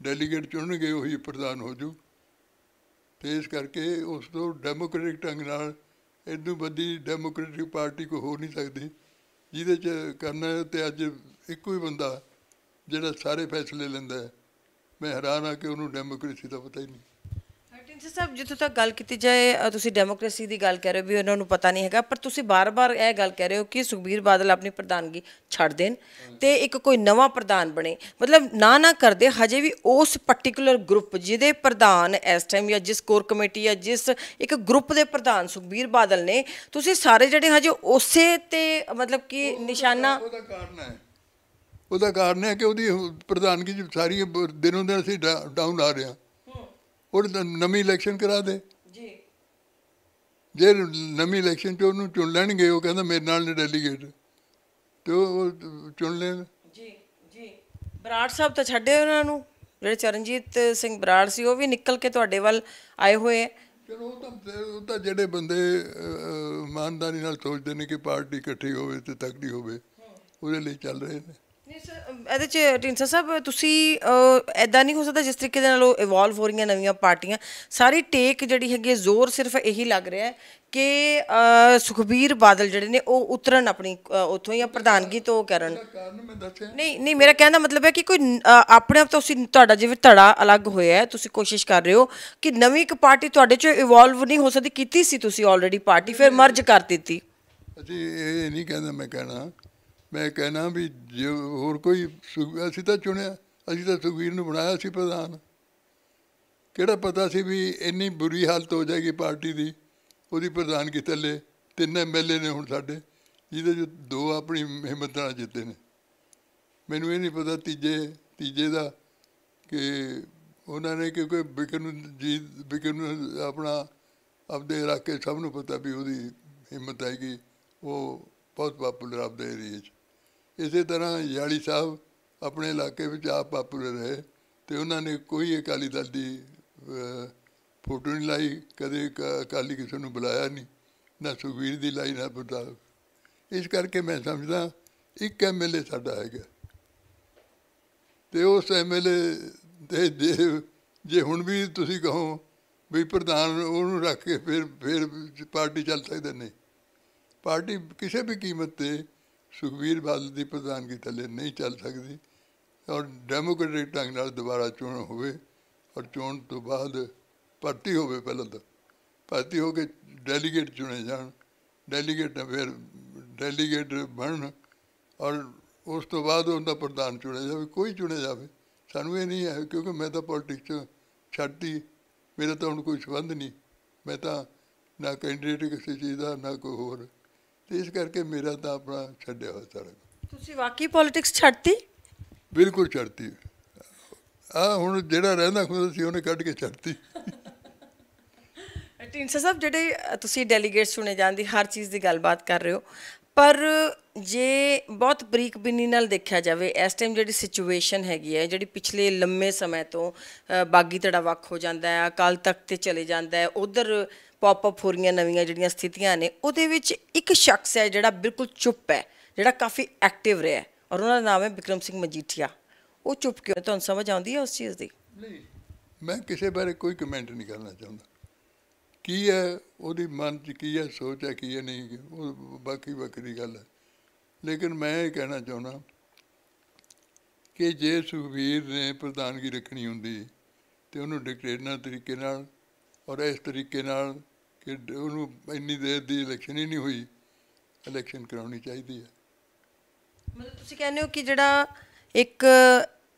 ਡੈਲੀਗੇਟ ਚੁਣਨਗੇ ਉਹੀ ਪ੍ਰਧਾਨ ਹੋ ਜੂ ਤੇ ਇਸ ਕਰਕੇ ਉਸ ਤੋਂ ਡੈਮੋਕ੍ਰੈਟਿਕ ਢੰਗ ਨਾਲ ਇਦੋਂ ਵੱਡੀ ਡੈਮੋਕ੍ਰੈਟਿਕ ਪਾਰਟੀ ਕੋ ਹੋ ਨਹੀਂ ਸਕਦੀ ਜਿਹਦੇ ਚ ਕਰਨਾ ਹੈ ਤੇ ਅੱਜ ਇੱਕੋ ਹੀ ਬੰਦਾ ਜਿਹੜਾ ਸਾਰੇ ਫੈਸਲੇ ਲੈਂਦਾ ਹੈ ਮੈਂ ਹੈਰਾਨ ਆ ਕਿ ਉਹਨੂੰ ਡੈਮੋਕ੍ਰੇਸੀ ਦਾ ਪਤਾ ਹੀ ਨਹੀਂ ਜੀ ਸਾਹਿਬ ਜਿੱਥੋਂ ਤੱਕ ਗੱਲ ਕੀਤੀ ਜਾਏ ਤੁਸੀਂ ਡੈਮੋਕ੍ਰੇਸੀ ਦੀ ਗੱਲ ਕਰ ਰਹੇ ਹੋ ਵੀ ਉਹਨਾਂ ਨੂੰ ਪਤਾ ਨਹੀਂ ਹੈਗਾ ਪਰ ਤੁਸੀਂ ਬਾਰ-ਬਾਰ ਇਹ ਗੱਲ ਕਹਿ ਰਹੇ ਹੋ ਕਿ ਸੁਖਬੀਰ ਬਾਦਲ ਆਪਣੀ ਪ੍ਰਧਾਨਗੀ ਛੱਡ ਦੇਣ ਤੇ ਇੱਕ ਕੋਈ ਨਵਾਂ ਪ੍ਰਧਾਨ ਬਣੇ ਮਤਲਬ ਨਾ ਨਾ ਕਰਦੇ ਹਜੇ ਵੀ ਉਸ ਪਾਰਟਿਕੂਲਰ ਗਰੁੱਪ ਜਿਹਦੇ ਪ੍ਰਧਾਨ ਇਸ ਟਾਈਮ ਜਾਂ ਜਿਸ ਕੋਰ ਕਮੇਟੀ ਜਾਂ ਜਿਸ ਇੱਕ ਗਰੁੱਪ ਦੇ ਪ੍ਰਧਾਨ ਸੁਖਬੀਰ ਬਾਦਲ ਨੇ ਤੁਸੀਂ ਸਾਰੇ ਜਿਹੜੇ ਹਜੇ ਉਸੇ ਤੇ ਮਤਲਬ ਕਿ ਨਿਸ਼ਾਨਾ ਉਹਦਾ ਕਾਰਨ ਹੈ ਉਹਦਾ ਕਾਰਨ ਹੈ ਕਿ ਉਹਦੀ ਪ੍ਰਧਾਨਗੀ ਸਾਰੀ ਦਿਨੋਂ ਦਿਨ ਅਸੀਂ ਡਾਊਨ ਆ ਰਹੇ ਹਾਂ ਉਹਨੂੰ ਨਵੀਂ ਇਲੈਕਸ਼ਨ ਕਰਾ ਦੇ ਜੀ ਜੇ ਨਵੀਂ ਇਲੈਕਸ਼ਨ ਤੇ ਉਹਨੂੰ ਚੁਣ ਲੈਣਗੇ ਉਹ ਕਹਿੰਦਾ ਮੇਰੇ ਨਾਲ ਨੇ ਡੈਲੀਗੇਟ ਤੇ ਉਹ ਚੁਣ ਲੈਣ ਜੀ ਜੀ ਬਰਾੜ ਸਾਹਿਬ ਤਾਂ ਛੱਡੇ ਉਹਨਾਂ ਨੂੰ ਜਿਹੜੇ ਚਰਨਜੀਤ ਸਿੰਘ ਬਰਾੜ ਸੀ ਉਹ ਵੀ ਨਿਕਲ ਕੇ ਤੁਹਾਡੇ ਵੱਲ ਆਏ ਹੋਏ ਐ ਚਲੋ ਉਹ ਤਾਂ ਉਹ ਤਾਂ ਜਿਹੜੇ ਬੰਦੇ ਇਮਾਨਦਾਰੀ ਨਾਲ ਸੋਚਦੇ ਨੇ ਕਿ ਪਾਰਟੀ ਇਕੱਠੀ ਹੋਵੇ ਤੇ ਤਕੜੀ ਹੋਵੇ ਉਹਦੇ ਲਈ ਚੱਲ ਰਹੇ ਨੇ ਇਹਦੇ ਚ ਟਿੰਸਾ ਸਾਹਿਬ ਤੁਸੀਂ ਐਦਾਂ ਨਹੀਂ ਹੋ ਸਕਦਾ ਜਿਸ ਤਰੀਕੇ ਦੇ ਨਾਲ ਉਹ ਇਵੋਲਵ ਹੋ ਰਹੀਆਂ ਨਵੀਆਂ ਪਾਰਟੀਆਂ ਸਾਰੀ ਟੇਕ ਜਿਹੜੀ ਹੈਗੀ ਜ਼ੋਰ ਸਿਰਫ ਇਹੀ ਲੱਗ ਰਿਹਾ ਹੈ ਕਿ ਸੁਖਬੀਰ ਬਾਦਲ ਜਿਹੜੇ ਨੇ ਉਹ ਉਤਰਨ ਆਪਣੀ ਉਥੋਂ ਹੀ ਪ੍ਰਧਾਨਗੀ ਤੋਂ ਕਰਨ ਨਹੀਂ ਨਹੀਂ ਮੇਰਾ ਕਹਿਣ ਦਾ ਮਤਲਬ ਹੈ ਕਿ ਕੋਈ ਆਪਣੇ ਆਪ ਤੋਂ ਤੁਸੀਂ ਤੁਹਾਡਾ ਜਿਵੇਂ ਧੜਾ ਅਲੱਗ ਹੋਇਆ ਤੁਸੀਂ ਕੋਸ਼ਿਸ਼ ਕਰ ਰਹੇ ਹੋ ਕਿ ਨਵੀਂ ਇੱਕ ਪਾਰਟੀ ਤੁਹਾਡੇ ਚ ਇਵੋਲਵ ਨਹੀਂ ਹੋ ਸਕਦੀ ਕੀਤੀ ਸੀ ਤੁਸੀਂ ਆਲਰੇਡੀ ਪਾਰਟੀ ਫਿਰ ਮਰਜ ਕਰ ਦਿੱਤੀ ਅਜੀ ਇਹ ਨਹੀਂ ਕਹਿੰਦਾ ਮੈਂ ਕਹਿਣਾ ਮੈਂ ਕਹਿਣਾ ਵੀ ਜੇ ਹੋਰ ਕੋਈ ਅਸੀਂ ਤਾਂ ਚੁਣਿਆ ਅਸੀਂ ਤਾਂ ਸੁਖਵੀਰ ਨੂੰ ਬਣਾਇਆ ਸੀ ਪ੍ਰਧਾਨ ਕਿਹੜਾ ਪਤਾ ਸੀ ਵੀ ਇੰਨੀ ਬੁਰੀ ਹਾਲਤ ਹੋ ਜਾਏਗੀ ਪਾਰਟੀ ਦੀ ਉਹਦੀ ਪ੍ਰਧਾਨ ਕੀ ਥੱਲੇ ਤਿੰਨ ਐਮਐਲਏ ਨੇ ਹੁਣ ਸਾਡੇ ਜਿਹਦੇ ਜੋ ਦੋ ਆਪਣੀ ਹਿੰਮਤ ਨਾਲ ਜਿੱਤੇ ਨੇ ਮੈਨੂੰ ਇਹ ਨਹੀਂ ਪਤਾ ਤੀਜੇ ਤੀਜੇ ਦਾ ਕਿ ਉਹਨਾਂ ਨੇ ਕਿਉਂਕਿ ਬਿਕਨ ਜੀ ਬਿਕਨ ਆਪਣਾ ਆਪਦੇ ਰੱਖ ਕੇ ਸਭ ਨੂੰ ਪਤਾ ਵੀ ਉਹਦੀ ਹਿੰਮਤ ਆਏਗੀ ਉਹ ਬਹੁਤ ਪਾਪੂਲਰ ਆਪਦੇ ਏਰੀਆ 'ਚ ਇਸੇ ਤਰ੍ਹਾਂ ਯਾਲੀ ਸਾਹਿਬ ਆਪਣੇ ਇਲਾਕੇ ਵਿੱਚ ਆਪ ਪਾਪੂਲਰ ਰਹੇ ਤੇ ਉਹਨਾਂ ਨੇ ਕੋਈ ਅਕਾਲੀ ਦਲ ਦੀ ਫੋਟੋ ਨਹੀਂ ਲਾਈ ਕਦੇ ਅਕਾਲੀ ਕਿਸੇ ਨੂੰ ਬੁਲਾਇਆ ਨਹੀਂ ਨਾ ਸੁਵੀਰ ਦੀ ਲਾਈ ਨਾ ਪਤਾ ਇਸ ਕਰਕੇ ਮੈਂ ਸਮਝਦਾ ਇੱਕ ਐਮਐਲਏ ਸਾਡਾ ਹੈਗਾ ਤੇ ਉਸ ਐਮਐਲਏ ਦੇ ਦੇ ਜੇ ਹੁਣ ਵੀ ਤੁਸੀਂ ਕਹੋ ਵੀ ਪ੍ਰਧਾਨ ਉਹਨੂੰ ਰੱਖ ਕੇ ਫਿਰ ਫਿਰ ਪਾਰਟੀ ਚੱਲ ਸਕਦੇ ਨਹੀਂ ਪਾਰਟੀ ਕਿਸੇ ਵੀ ਕੀਮਤ ਤੇ ਸੁਖਵੀਰ ਬਾਦਲ ਦੀ ਪ੍ਰਧਾਨਗੀ ਥੱਲੇ ਨਹੀਂ ਚੱਲ ਸਕਦੀ ਔਰ ਡੈਮੋਕ੍ਰੈਟਿਕ ਢੰਗ ਨਾਲ ਦੁਬਾਰਾ ਚੋਣ ਹੋਵੇ ਔਰ ਚੋਣ ਤੋਂ ਬਾਅਦ ਪਾਰਟੀ ਹੋਵੇ ਪਹਿਲਾਂ ਤਾਂ ਪਾਰਟੀ ਹੋ ਕੇ ਡੈਲੀਗੇਟ ਚੁਣੇ ਜਾਣ ਡੈਲੀਗੇਟ ਫਿਰ ਡੈਲੀਗੇਟ ਬਣਨ ਔਰ ਉਸ ਤੋਂ ਬਾਅਦ ਉਹਦਾ ਪ੍ਰਧਾਨ ਚੁਣੇ ਜਾਵੇ ਕੋਈ ਚੁਣੇ ਜਾਵੇ ਸਾਨੂੰ ਇਹ ਨਹੀਂ ਹੈ ਕਿਉਂਕਿ ਮੈਂ ਤਾਂ ਪੋਲਿਟਿਕਸ ਛੱਡਤੀ ਮੇਰੇ ਤਾਂ ਹੁਣ ਕੋਈ ਸਬੰਧ ਨਹੀਂ ਮੈਂ ਤਾਂ ਨਾ ਕੈਂਡੀਡੇਟ ਕਿਸੇ ਚੀਜ਼ ਦਾ ਨਾ ਕੋਈ ਹੋਰ ਇਸ ਕਰਕੇ ਮੇਰਾ ਤਾਂ ਆਪਣਾ ਛੱਡਿਆ ਹੋਇਆ ਸਾਰਾ ਤੁਸੀਂ ਵਾਕਈ ਪੋਲਿਟਿਕਸ ਛੱਡਤੀ ਬਿਲਕੁਲ ਛੱਡਤੀ ਆ ਹੁਣ ਜਿਹੜਾ ਰਹਿੰਦਾ ਖੁਦ ਸੀ ਉਹਨੇ ਕੱਢ ਕੇ ਛੱਡਤੀ ਢੀਂਡਸਾ ਸਾਹਿਬ ਜਿਹੜੇ ਤੁਸੀਂ ਡੈਲੀਗੇਟਸ ਸੁਣੇ ਜਾਂਦੀ ਹਰ ਚੀਜ਼ ਦੀ ਗੱਲਬਾਤ ਕਰ ਰਹੇ ਹੋ ਪਰ ਜੇ ਬਹੁਤ ਬਰੀਕ ਬਿੰਨੀ ਨਾਲ ਦੇਖਿਆ ਜਾਵੇ ਇਸ ਟਾਈਮ ਜਿਹੜੀ ਸਿਚੁਏਸ਼ਨ ਹੈਗੀ ਹੈ ਜਿਹੜੀ ਪਿਛਲੇ ਲੰਮੇ ਸਮੇਂ ਤੋਂ ਬਾਗੀ ਤੜਾ ਵੱਖ ਹੋ ਜਾਂਦਾ ਹੈ ਅਕਾਲ ਤਖਤ ਤੇ ਚਲੇ ਜਾਂਦਾ ਹੈ ਉਧਰ ਪਾਪ ਅਪ ਹੋ ਰਹੀਆਂ ਨਵੀਆਂ ਜਿਹੜੀਆਂ ਸਥਿਤੀਆਂ ਨੇ ਉਹਦੇ ਵਿੱਚ ਇੱਕ ਸ਼ਖਸ ਹੈ ਜਿਹੜਾ ਬਿਲਕੁਲ ਚੁੱਪ ਹੈ ਜਿਹੜਾ ਕਾਫੀ ਐਕਟਿਵ ਰਿਹਾ ਔਰ ਉਹਨਾਂ ਦਾ ਨਾਮ ਹੈ ਵਿਕਰਮ ਸਿੰਘ ਮਜੀਠੀਆ ਉਹ ਚੁੱਪ ਕਿਉਂ ਤੁਹਾਨੂੰ ਸਮਝ ਆਉਂਦੀ ਹੈ ਉਸ ਚੀਜ਼ ਦੀ ਨਹੀਂ ਮੈਂ ਕਿਸੇ ਬਾਰੇ ਕੋਈ ਕਮੈਂਟ ਨਹੀਂ ਕਰਨਾ ਚਾਹੁੰਦਾ ਕੀ ਹੈ ਉਹਦੀ ਮਨ 'ਚ ਕੀ ਹੈ ਸੋਚ ਹੈ ਕੀ ਹੈ ਨਹੀਂ ਉਹ ਬਾਕੀ ਬਕਰੀ ਗੱਲ ਹੈ ਲੇਕਿਨ ਮੈਂ ਇਹ ਕਹਿਣਾ ਚਾਹੁੰਦਾ ਕਿ ਜੇ ਸੁਖਵੀਰ ਨੇ ਪ੍ਰਧਾਨਗੀ ਰੱਖਣੀ ਹੁੰਦੀ ਤੇ ਉਹਨੂੰ ਡਿਕਟੇਟਰ ਤਰੀਕੇ ਨਾਲ ਔਰ ਇਸ ਤਰੀਕੇ ਨਾਲ ਕਿ ਉਹਨੂੰ ਇੰਨੀ ਦੇਰ ਦੀ ਇਲੈਕਸ਼ਨ ਹੀ ਨਹੀਂ ਹੋਈ ਇਲੈਕਸ਼ਨ ਕਰਾਉਣੀ ਚਾਹੀਦੀ ਹੈ ਮਤਲਬ ਤੁਸੀਂ ਕਹਿੰਦੇ ਹੋ ਕਿ ਜਿਹੜਾ ਇੱਕ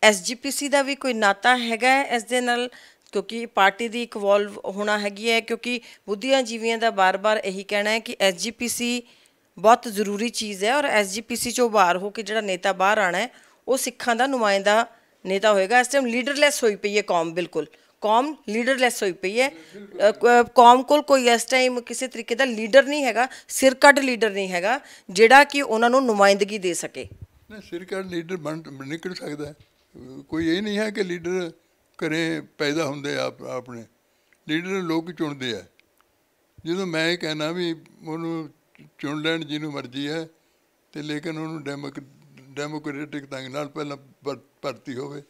ਐਸਜੀਪੀਸੀ ਦਾ ਵੀ ਕੋਈ ਨਾਤਾ ਹੈਗਾ ਇਸ ਦੇ ਨਾਲ ਕਿਉਂਕਿ ਪਾਰਟੀ ਦੀ ਇੱਕ ਹੋਣਾ ਹੈਗੀ ਹੈ ਕਿਉਂਕਿ ਬੁੱਧੀਆਂ ਜੀਵੀਆਂ ਦਾ ਬਾਰ-ਬਾਰ ਇਹੀ ਕਹਿਣਾ ਹੈ ਕਿ ਐਸਜੀਪੀਸੀ ਬਹੁਤ ਜ਼ਰੂਰੀ ਚੀਜ਼ ਹੈ ਔਰ ਐਸਜੀਪੀਸੀ ਚੋਂ ਬਾਹਰ ਹੋ ਕੇ ਜਿਹੜਾ ਨੇਤਾ ਬਾਹਰ ਆਣਾ ਹੈ ਉਹ ਸਿੱਖਾਂ ਦਾ ਨੁਮਾਇੰਦਾ ਨੇਤਾ ਹੋਏਗਾ ਇਸ ਟਾਈਮ ਲੀਡਰਲੈਸ ਹੋਈ ਪਈ ਹੈ ਕੌਮ ਬਿਲਕੁਲ ਕੌਮ ਲੀਡਰਲੈਸ ਹੋਈ ਪਈ ਹੈ ਕੌਮ ਕੋਲ ਕੋਈ ਇਸ ਟਾਈਮ ਕਿਸੇ ਤਰੀਕੇ ਦਾ ਲੀਡਰ ਨਹੀਂ ਹੈਗਾ ਸਿਰ ਕੱਢ ਲੀਡਰ ਨਹੀਂ ਹੈਗਾ ਜਿਹੜਾ ਕਿ ਉਹਨਾਂ ਨੂੰ ਨੁਮਾਇੰਦਗੀ ਦੇ ਸਕੇ ਨਹੀਂ ਸਿਰ ਕੱਢ ਲੀਡਰ ਨਿਕਲ ਸਕਦਾ ਕੋਈ ਇਹ ਨਹੀਂ ਹੈ ਕਿ ਲੀਡਰ ਘਰੇ ਪੈਦਾ ਹੁੰਦੇ ਆਪ ਆਪਣੇ ਲੀਡਰ ਲੋਕ ਚੁਣਦੇ ਆ ਜਦੋਂ ਮੈਂ ਇਹ ਕਹਿਣਾ ਵੀ ਉਹਨੂੰ ਚੁਣ ਲੈਣ ਜਿਹਨੂੰ ਮਰਜ਼ੀ ਹੈ ਤੇ ਲੇਕਿਨ ਉਹਨੂੰ ਡੈਮੋਕ੍ਰੇਟਿਕ ਤਾਂ ਨਾਲ ਪਹਿਲਾਂ ਭਰਤੀ ਹੋਵੇ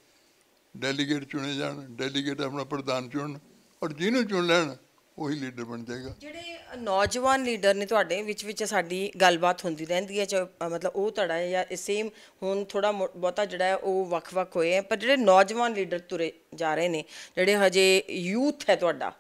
ਡੈਲੀਗੇਟ ਚੁਣੇ ਜਾਣ ਡੈਲੀਗੇਟ ਆਪਣਾ ਪ੍ਰਧਾਨ ਚੁਣਨ ਔਰ ਜਿਹਨੂੰ ਚੁਣ ਲੈਣ ਉਹੀ ਲੀਡਰ ਬਣ ਜਾਏਗਾ ਜਿਹੜੇ ਨੌਜਵਾਨ ਲੀਡਰ ਨੇ ਤੁਹਾਡੇ ਵਿੱਚ ਵਿੱਚ ਸਾਡੀ ਗੱਲਬਾਤ ਹੁੰਦੀ ਰਹਿੰਦੀ ਹੈ ਮਤਲਬ ਉਹ ਤੁਹਾਡਾ ਜਾਂ ਸੇਮ ਹੁਣ ਥੋੜਾ ਬਹੁਤਾ ਜਿਹੜਾ ਉਹ ਵੱਖ-ਵੱਖ ਹੋਏ ਆ ਪਰ ਜਿਹੜੇ ਨੌਜਵਾਨ ਲੀਡਰ ਤੁਰੇ ਜਾ ਰਹੇ ਨੇ ਜਿਹੜੇ ਹਜੇ ਯੂਥ ਹੈ ਤੁਹਾਡਾ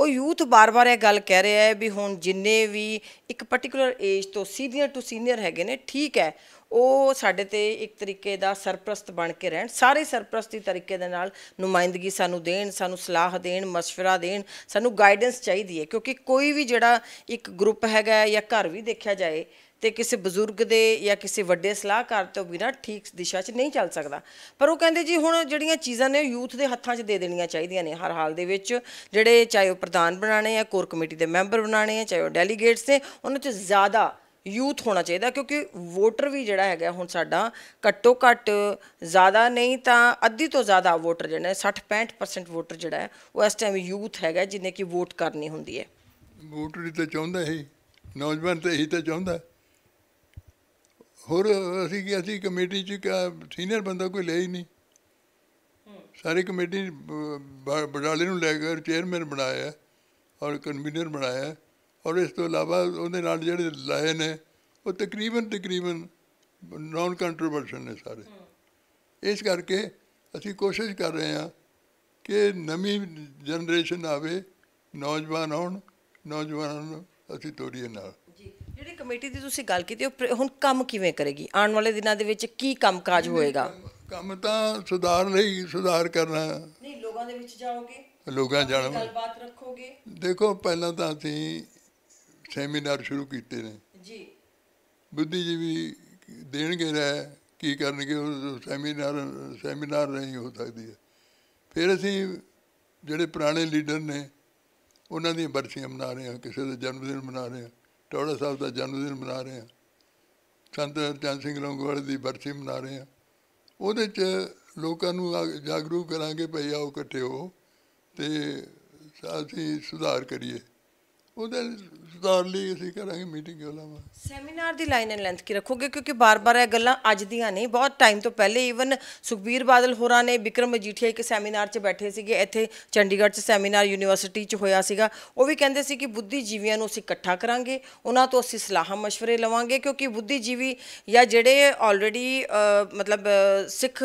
ਉਹ ਯੂਥ ਬਾਰ-ਬਾਰ ਇਹ ਗੱਲ ਕਹਿ ਰਿਹਾ ਹੈ ਵੀ ਹੁਣ ਜਿੰਨੇ ਵੀ ਇੱਕ ਪਾਰਟਿਕੂਲਰ ਏਜ ਤੋਂ ਸੀਨੀਅਰ ਟੂ ਸੀਨੀਅਰ ਹੈਗੇ ਨੇ ਠੀਕ ਹੈ ਉਹ ਸਾਡੇ ਤੇ ਇੱਕ ਤਰੀਕੇ ਦਾ ਸਰਪ੍ਰਸਤ ਬਣ ਕੇ ਰਹਿਣ ਸਾਰੇ ਸਰਪ੍ਰਸਤੀ ਤਰੀਕੇ ਦੇ ਨਾਲ ਨੁਮਾਇੰਦਗੀ ਸਾਨੂੰ ਦੇਣ ਸਾਨੂੰ ਸਲਾਹ ਦੇਣ مشਵਰਾ ਦੇਣ ਸਾਨੂੰ ਗਾਈਡੈਂਸ ਚਾਹੀਦੀ ਹੈ ਕਿਉਂਕਿ ਕੋਈ ਵੀ ਜਿਹੜਾ ਇੱਕ ਗਰੁੱਪ ਹੈਗਾ ਜਾਂ ਘਰ ਵੀ ਦੇਖਿਆ ਜਾਏ ਤੇ ਕਿਸੇ ਬਜ਼ੁਰਗ ਦੇ ਜਾਂ ਕਿਸੇ ਵੱਡੇ ਸਲਾਹਕਾਰ ਤੋਂ ਬਿਨਾ ਠੀਕ ਦਿਸ਼ਾ 'ਚ ਨਹੀਂ ਚੱਲ ਸਕਦਾ ਪਰ ਉਹ ਕਹਿੰਦੇ ਜੀ ਹੁਣ ਜਿਹੜੀਆਂ ਚੀਜ਼ਾਂ ਨੇ ਯੂਥ ਦੇ ਹੱਥਾਂ 'ਚ ਦੇ ਦੇਣੀਆਂ ਚਾਹੀਦੀਆਂ ਨੇ ਹਰ ਹਾਲ ਦੇ ਵਿੱਚ ਜਿਹੜੇ ਚਾਹੇ ਉਹ ਪ੍ਰਧਾਨ ਬਣਾਣੇ ਆ ਕੋਰ ਕਮੇਟੀ ਦੇ ਮੈਂਬਰ ਬਣਾਣੇ ਆ ਚਾਹੇ ਉਹ ਡੈਲੀਗੇਟਸ ਨੇ ਉਹਨਾਂ 'ਚ ਜ਼ਿਆਦਾ ਯੂਥ ਹੋਣਾ ਚਾਹੀਦਾ ਕਿਉਂਕਿ ਵੋਟਰ ਵੀ ਜਿਹੜਾ ਹੈਗਾ ਹੁਣ ਸਾਡਾ ਘੱਟੋ ਘੱਟ ਜ਼ਿਆਦਾ ਨਹੀਂ ਤਾਂ ਅੱਧੀ ਤੋਂ ਜ਼ਿਆਦਾ ਵੋਟਰ ਜਿਹੜਾ 60-65% ਵੋਟਰ ਜਿਹੜਾ ਹੈ ਉਹ ਇਸ ਟਾਈਮ ਯੂਥ ਹੈਗਾ ਜਿਹਨੇ ਕਿ ਵੋਟ ਕਰਨੀ ਹੁੰਦੀ ਹੈ ਵੋਟਰ ਹੀ ਤਾਂ ਚਾਹੁੰਦਾ ਹੈ ਨੌਜਵਾਨ ਤਾਂ ਹੀ ਤਾਂ ਚਾਹੁੰਦਾ ਹੋਰ ਅਸੀਂ ਕਿ ਅਸੀਂ ਕਮੇਟੀ ਚ ਸੀਨੀਅਰ ਬੰਦਾ ਕੋਈ ਲੈ ਹੀ ਨਹੀਂ ਸਾਰੀ ਕਮੇਟੀ ਬਡਾਲੇ ਨੂੰ ਲੈ ਕੇ ਚੇਅਰਮੈਨ ਬਣਾਇਆ ਔਰ ਕਨਵੀਨਰ ਬਣਾਇਆ ਔਰ ਇਸ ਤੋਂ ਇਲਾਵਾ ਉਹਦੇ ਨਾਲ ਜਿਹੜੇ ਲਾਏ ਨੇ ਉਹ ਤਕਰੀਬਨ ਤਕਰੀਬਨ ਨਾਨ ਕੰਟਰੋਵਰਸ਼ਨ ਨੇ ਸਾਰੇ ਇਸ ਕਰਕੇ ਅਸੀਂ ਕੋਸ਼ਿਸ਼ ਕਰ ਰਹੇ ਹਾਂ ਕਿ ਨਵੀਂ ਜਨਰੇਸ਼ਨ ਆਵੇ ਨੌਜਵਾਨ ਹੋਣ ਨੌਜਵਾਨਾਂ ਨੂੰ ਅਸੀਂ ਤੋੜੀਏ ਨਾਲ ਜੀ ਜਿਹੜੀ ਕਮੇਟੀ ਦੀ ਤੁਸੀਂ ਗੱਲ ਕੀਤੀ ਉਹ ਹੁਣ ਕੰਮ ਕਿਵੇਂ ਕਰੇਗੀ ਆਉਣ ਵਾਲੇ ਦਿਨਾਂ ਦੇ ਵਿੱਚ ਕੀ ਕੰਮਕਾਜ ਹੋਏਗਾ ਕੰਮ ਤਾਂ ਸੁਧਾਰ ਲਈ ਸੁਧਾਰ ਕਰਨਾ ਨਹੀਂ ਲੋਕਾਂ ਦੇ ਵਿੱਚ ਜਾਓਗੇ ਲੋਕਾਂ ਜਾਣਾ ਗੱਲਬਾਤ ਰੱਖੋਗੇ ਦੇਖੋ ਪਹਿਲਾਂ ਤਾਂ ਅਸੀਂ ਸੈਮੀਨਾਰ ਸ਼ੁਰੂ ਕੀਤੇ ਨੇ ਜੀ ਬੁੱਧੀਜੀਵੀ ਦੇਣਗੇ ਰਹਿ ਕੀ ਕਰਨਗੇ ਉਹ ਸੈਮੀਨਾਰ ਸੈਮੀਨਾਰ ਨਹੀਂ ਹੋ ਸਕਦੀ ਹੈ ਫਿਰ ਅਸੀਂ ਜਿਹੜੇ ਪੁਰਾਣੇ ਲੀਡਰ ਨੇ ਉਹਨਾਂ ਦੀਆਂ ਬਰਸੀਆਂ ਮਨਾ ਰਹੇ ਹਾਂ ਕਿਸੇ ਦਾ ਜਨਮ ਦਿਨ ਮਨਾ ਰਹੇ ਹਾਂ ਟੋੜਾ ਸਾਹਿਬ ਦਾ ਜਨਮ ਦਿਨ ਮਨਾ ਰਹੇ ਹਾਂ ਸੰਤ ਚੰਦ ਸਿੰਘ ਲੰਗੋਵਾਲ ਦੀ ਬਰਸੀ ਮਨਾ ਰਹੇ ਹਾਂ ਉਹਦੇ 'ਚ ਲੋਕਾਂ ਨੂੰ ਜਾਗਰੂਕ ਕਰਾਂਗੇ ਭਈ ਆਓ ਇਕੱਠੇ ਹੋ ਤੇ ਅਸੀਂ ਸੁਧਾਰ ਕਰੀਏ ਉਹਦੇ ਸਰਦਾਰ ਲਈ ਅਸੀਂ ਕਰਾਂਗੇ ਮੀਟਿੰਗ ਉਲਾਮਾ ਸੈਮੀਨਾਰ ਦੀ ਲਾਈਨ ਐਂਡ ਲੈਂਥ ਕੀ ਰੱਖੋਗੇ ਕਿਉਂਕਿ ਬਾਰ-ਬਾਰ ਇਹ ਗੱਲਾਂ ਅੱਜ ਦੀਆਂ ਨਹੀਂ ਬਹੁਤ ਟਾਈਮ ਤੋਂ ਪਹਿਲੇ ਈਵਨ ਸੁਖਬੀਰ ਬਾਦਲ ਹੋਰਾਂ ਨੇ ਵਿਕਰਮ ਮਜੀਠੀਆ ਇੱਕ ਸੈਮੀਨਾਰ 'ਚ ਬੈਠੇ ਸੀਗੇ ਇੱਥੇ ਚੰਡੀਗੜ੍ਹ 'ਚ ਸੈਮੀਨਾਰ ਯੂਨੀਵਰਸਿਟੀ 'ਚ ਹੋਇਆ ਸੀਗਾ ਉਹ ਵੀ ਕਹਿੰਦੇ ਸੀ ਕਿ ਬੁੱਧੀਜੀਵੀਆਂ ਨੂੰ ਅਸੀਂ ਇਕੱਠਾ ਕਰਾਂਗੇ ਉਹਨਾਂ ਤੋਂ ਅਸੀਂ ਸਲਾਹਾਂ مشਵਰੇ ਲਵਾਂਗੇ ਕਿਉਂਕਿ ਬੁੱਧੀਜੀਵੀ ਜਾਂ ਜਿਹੜੇ ਆਲਰੇਡੀ ਮਤਲਬ ਸਿੱਖ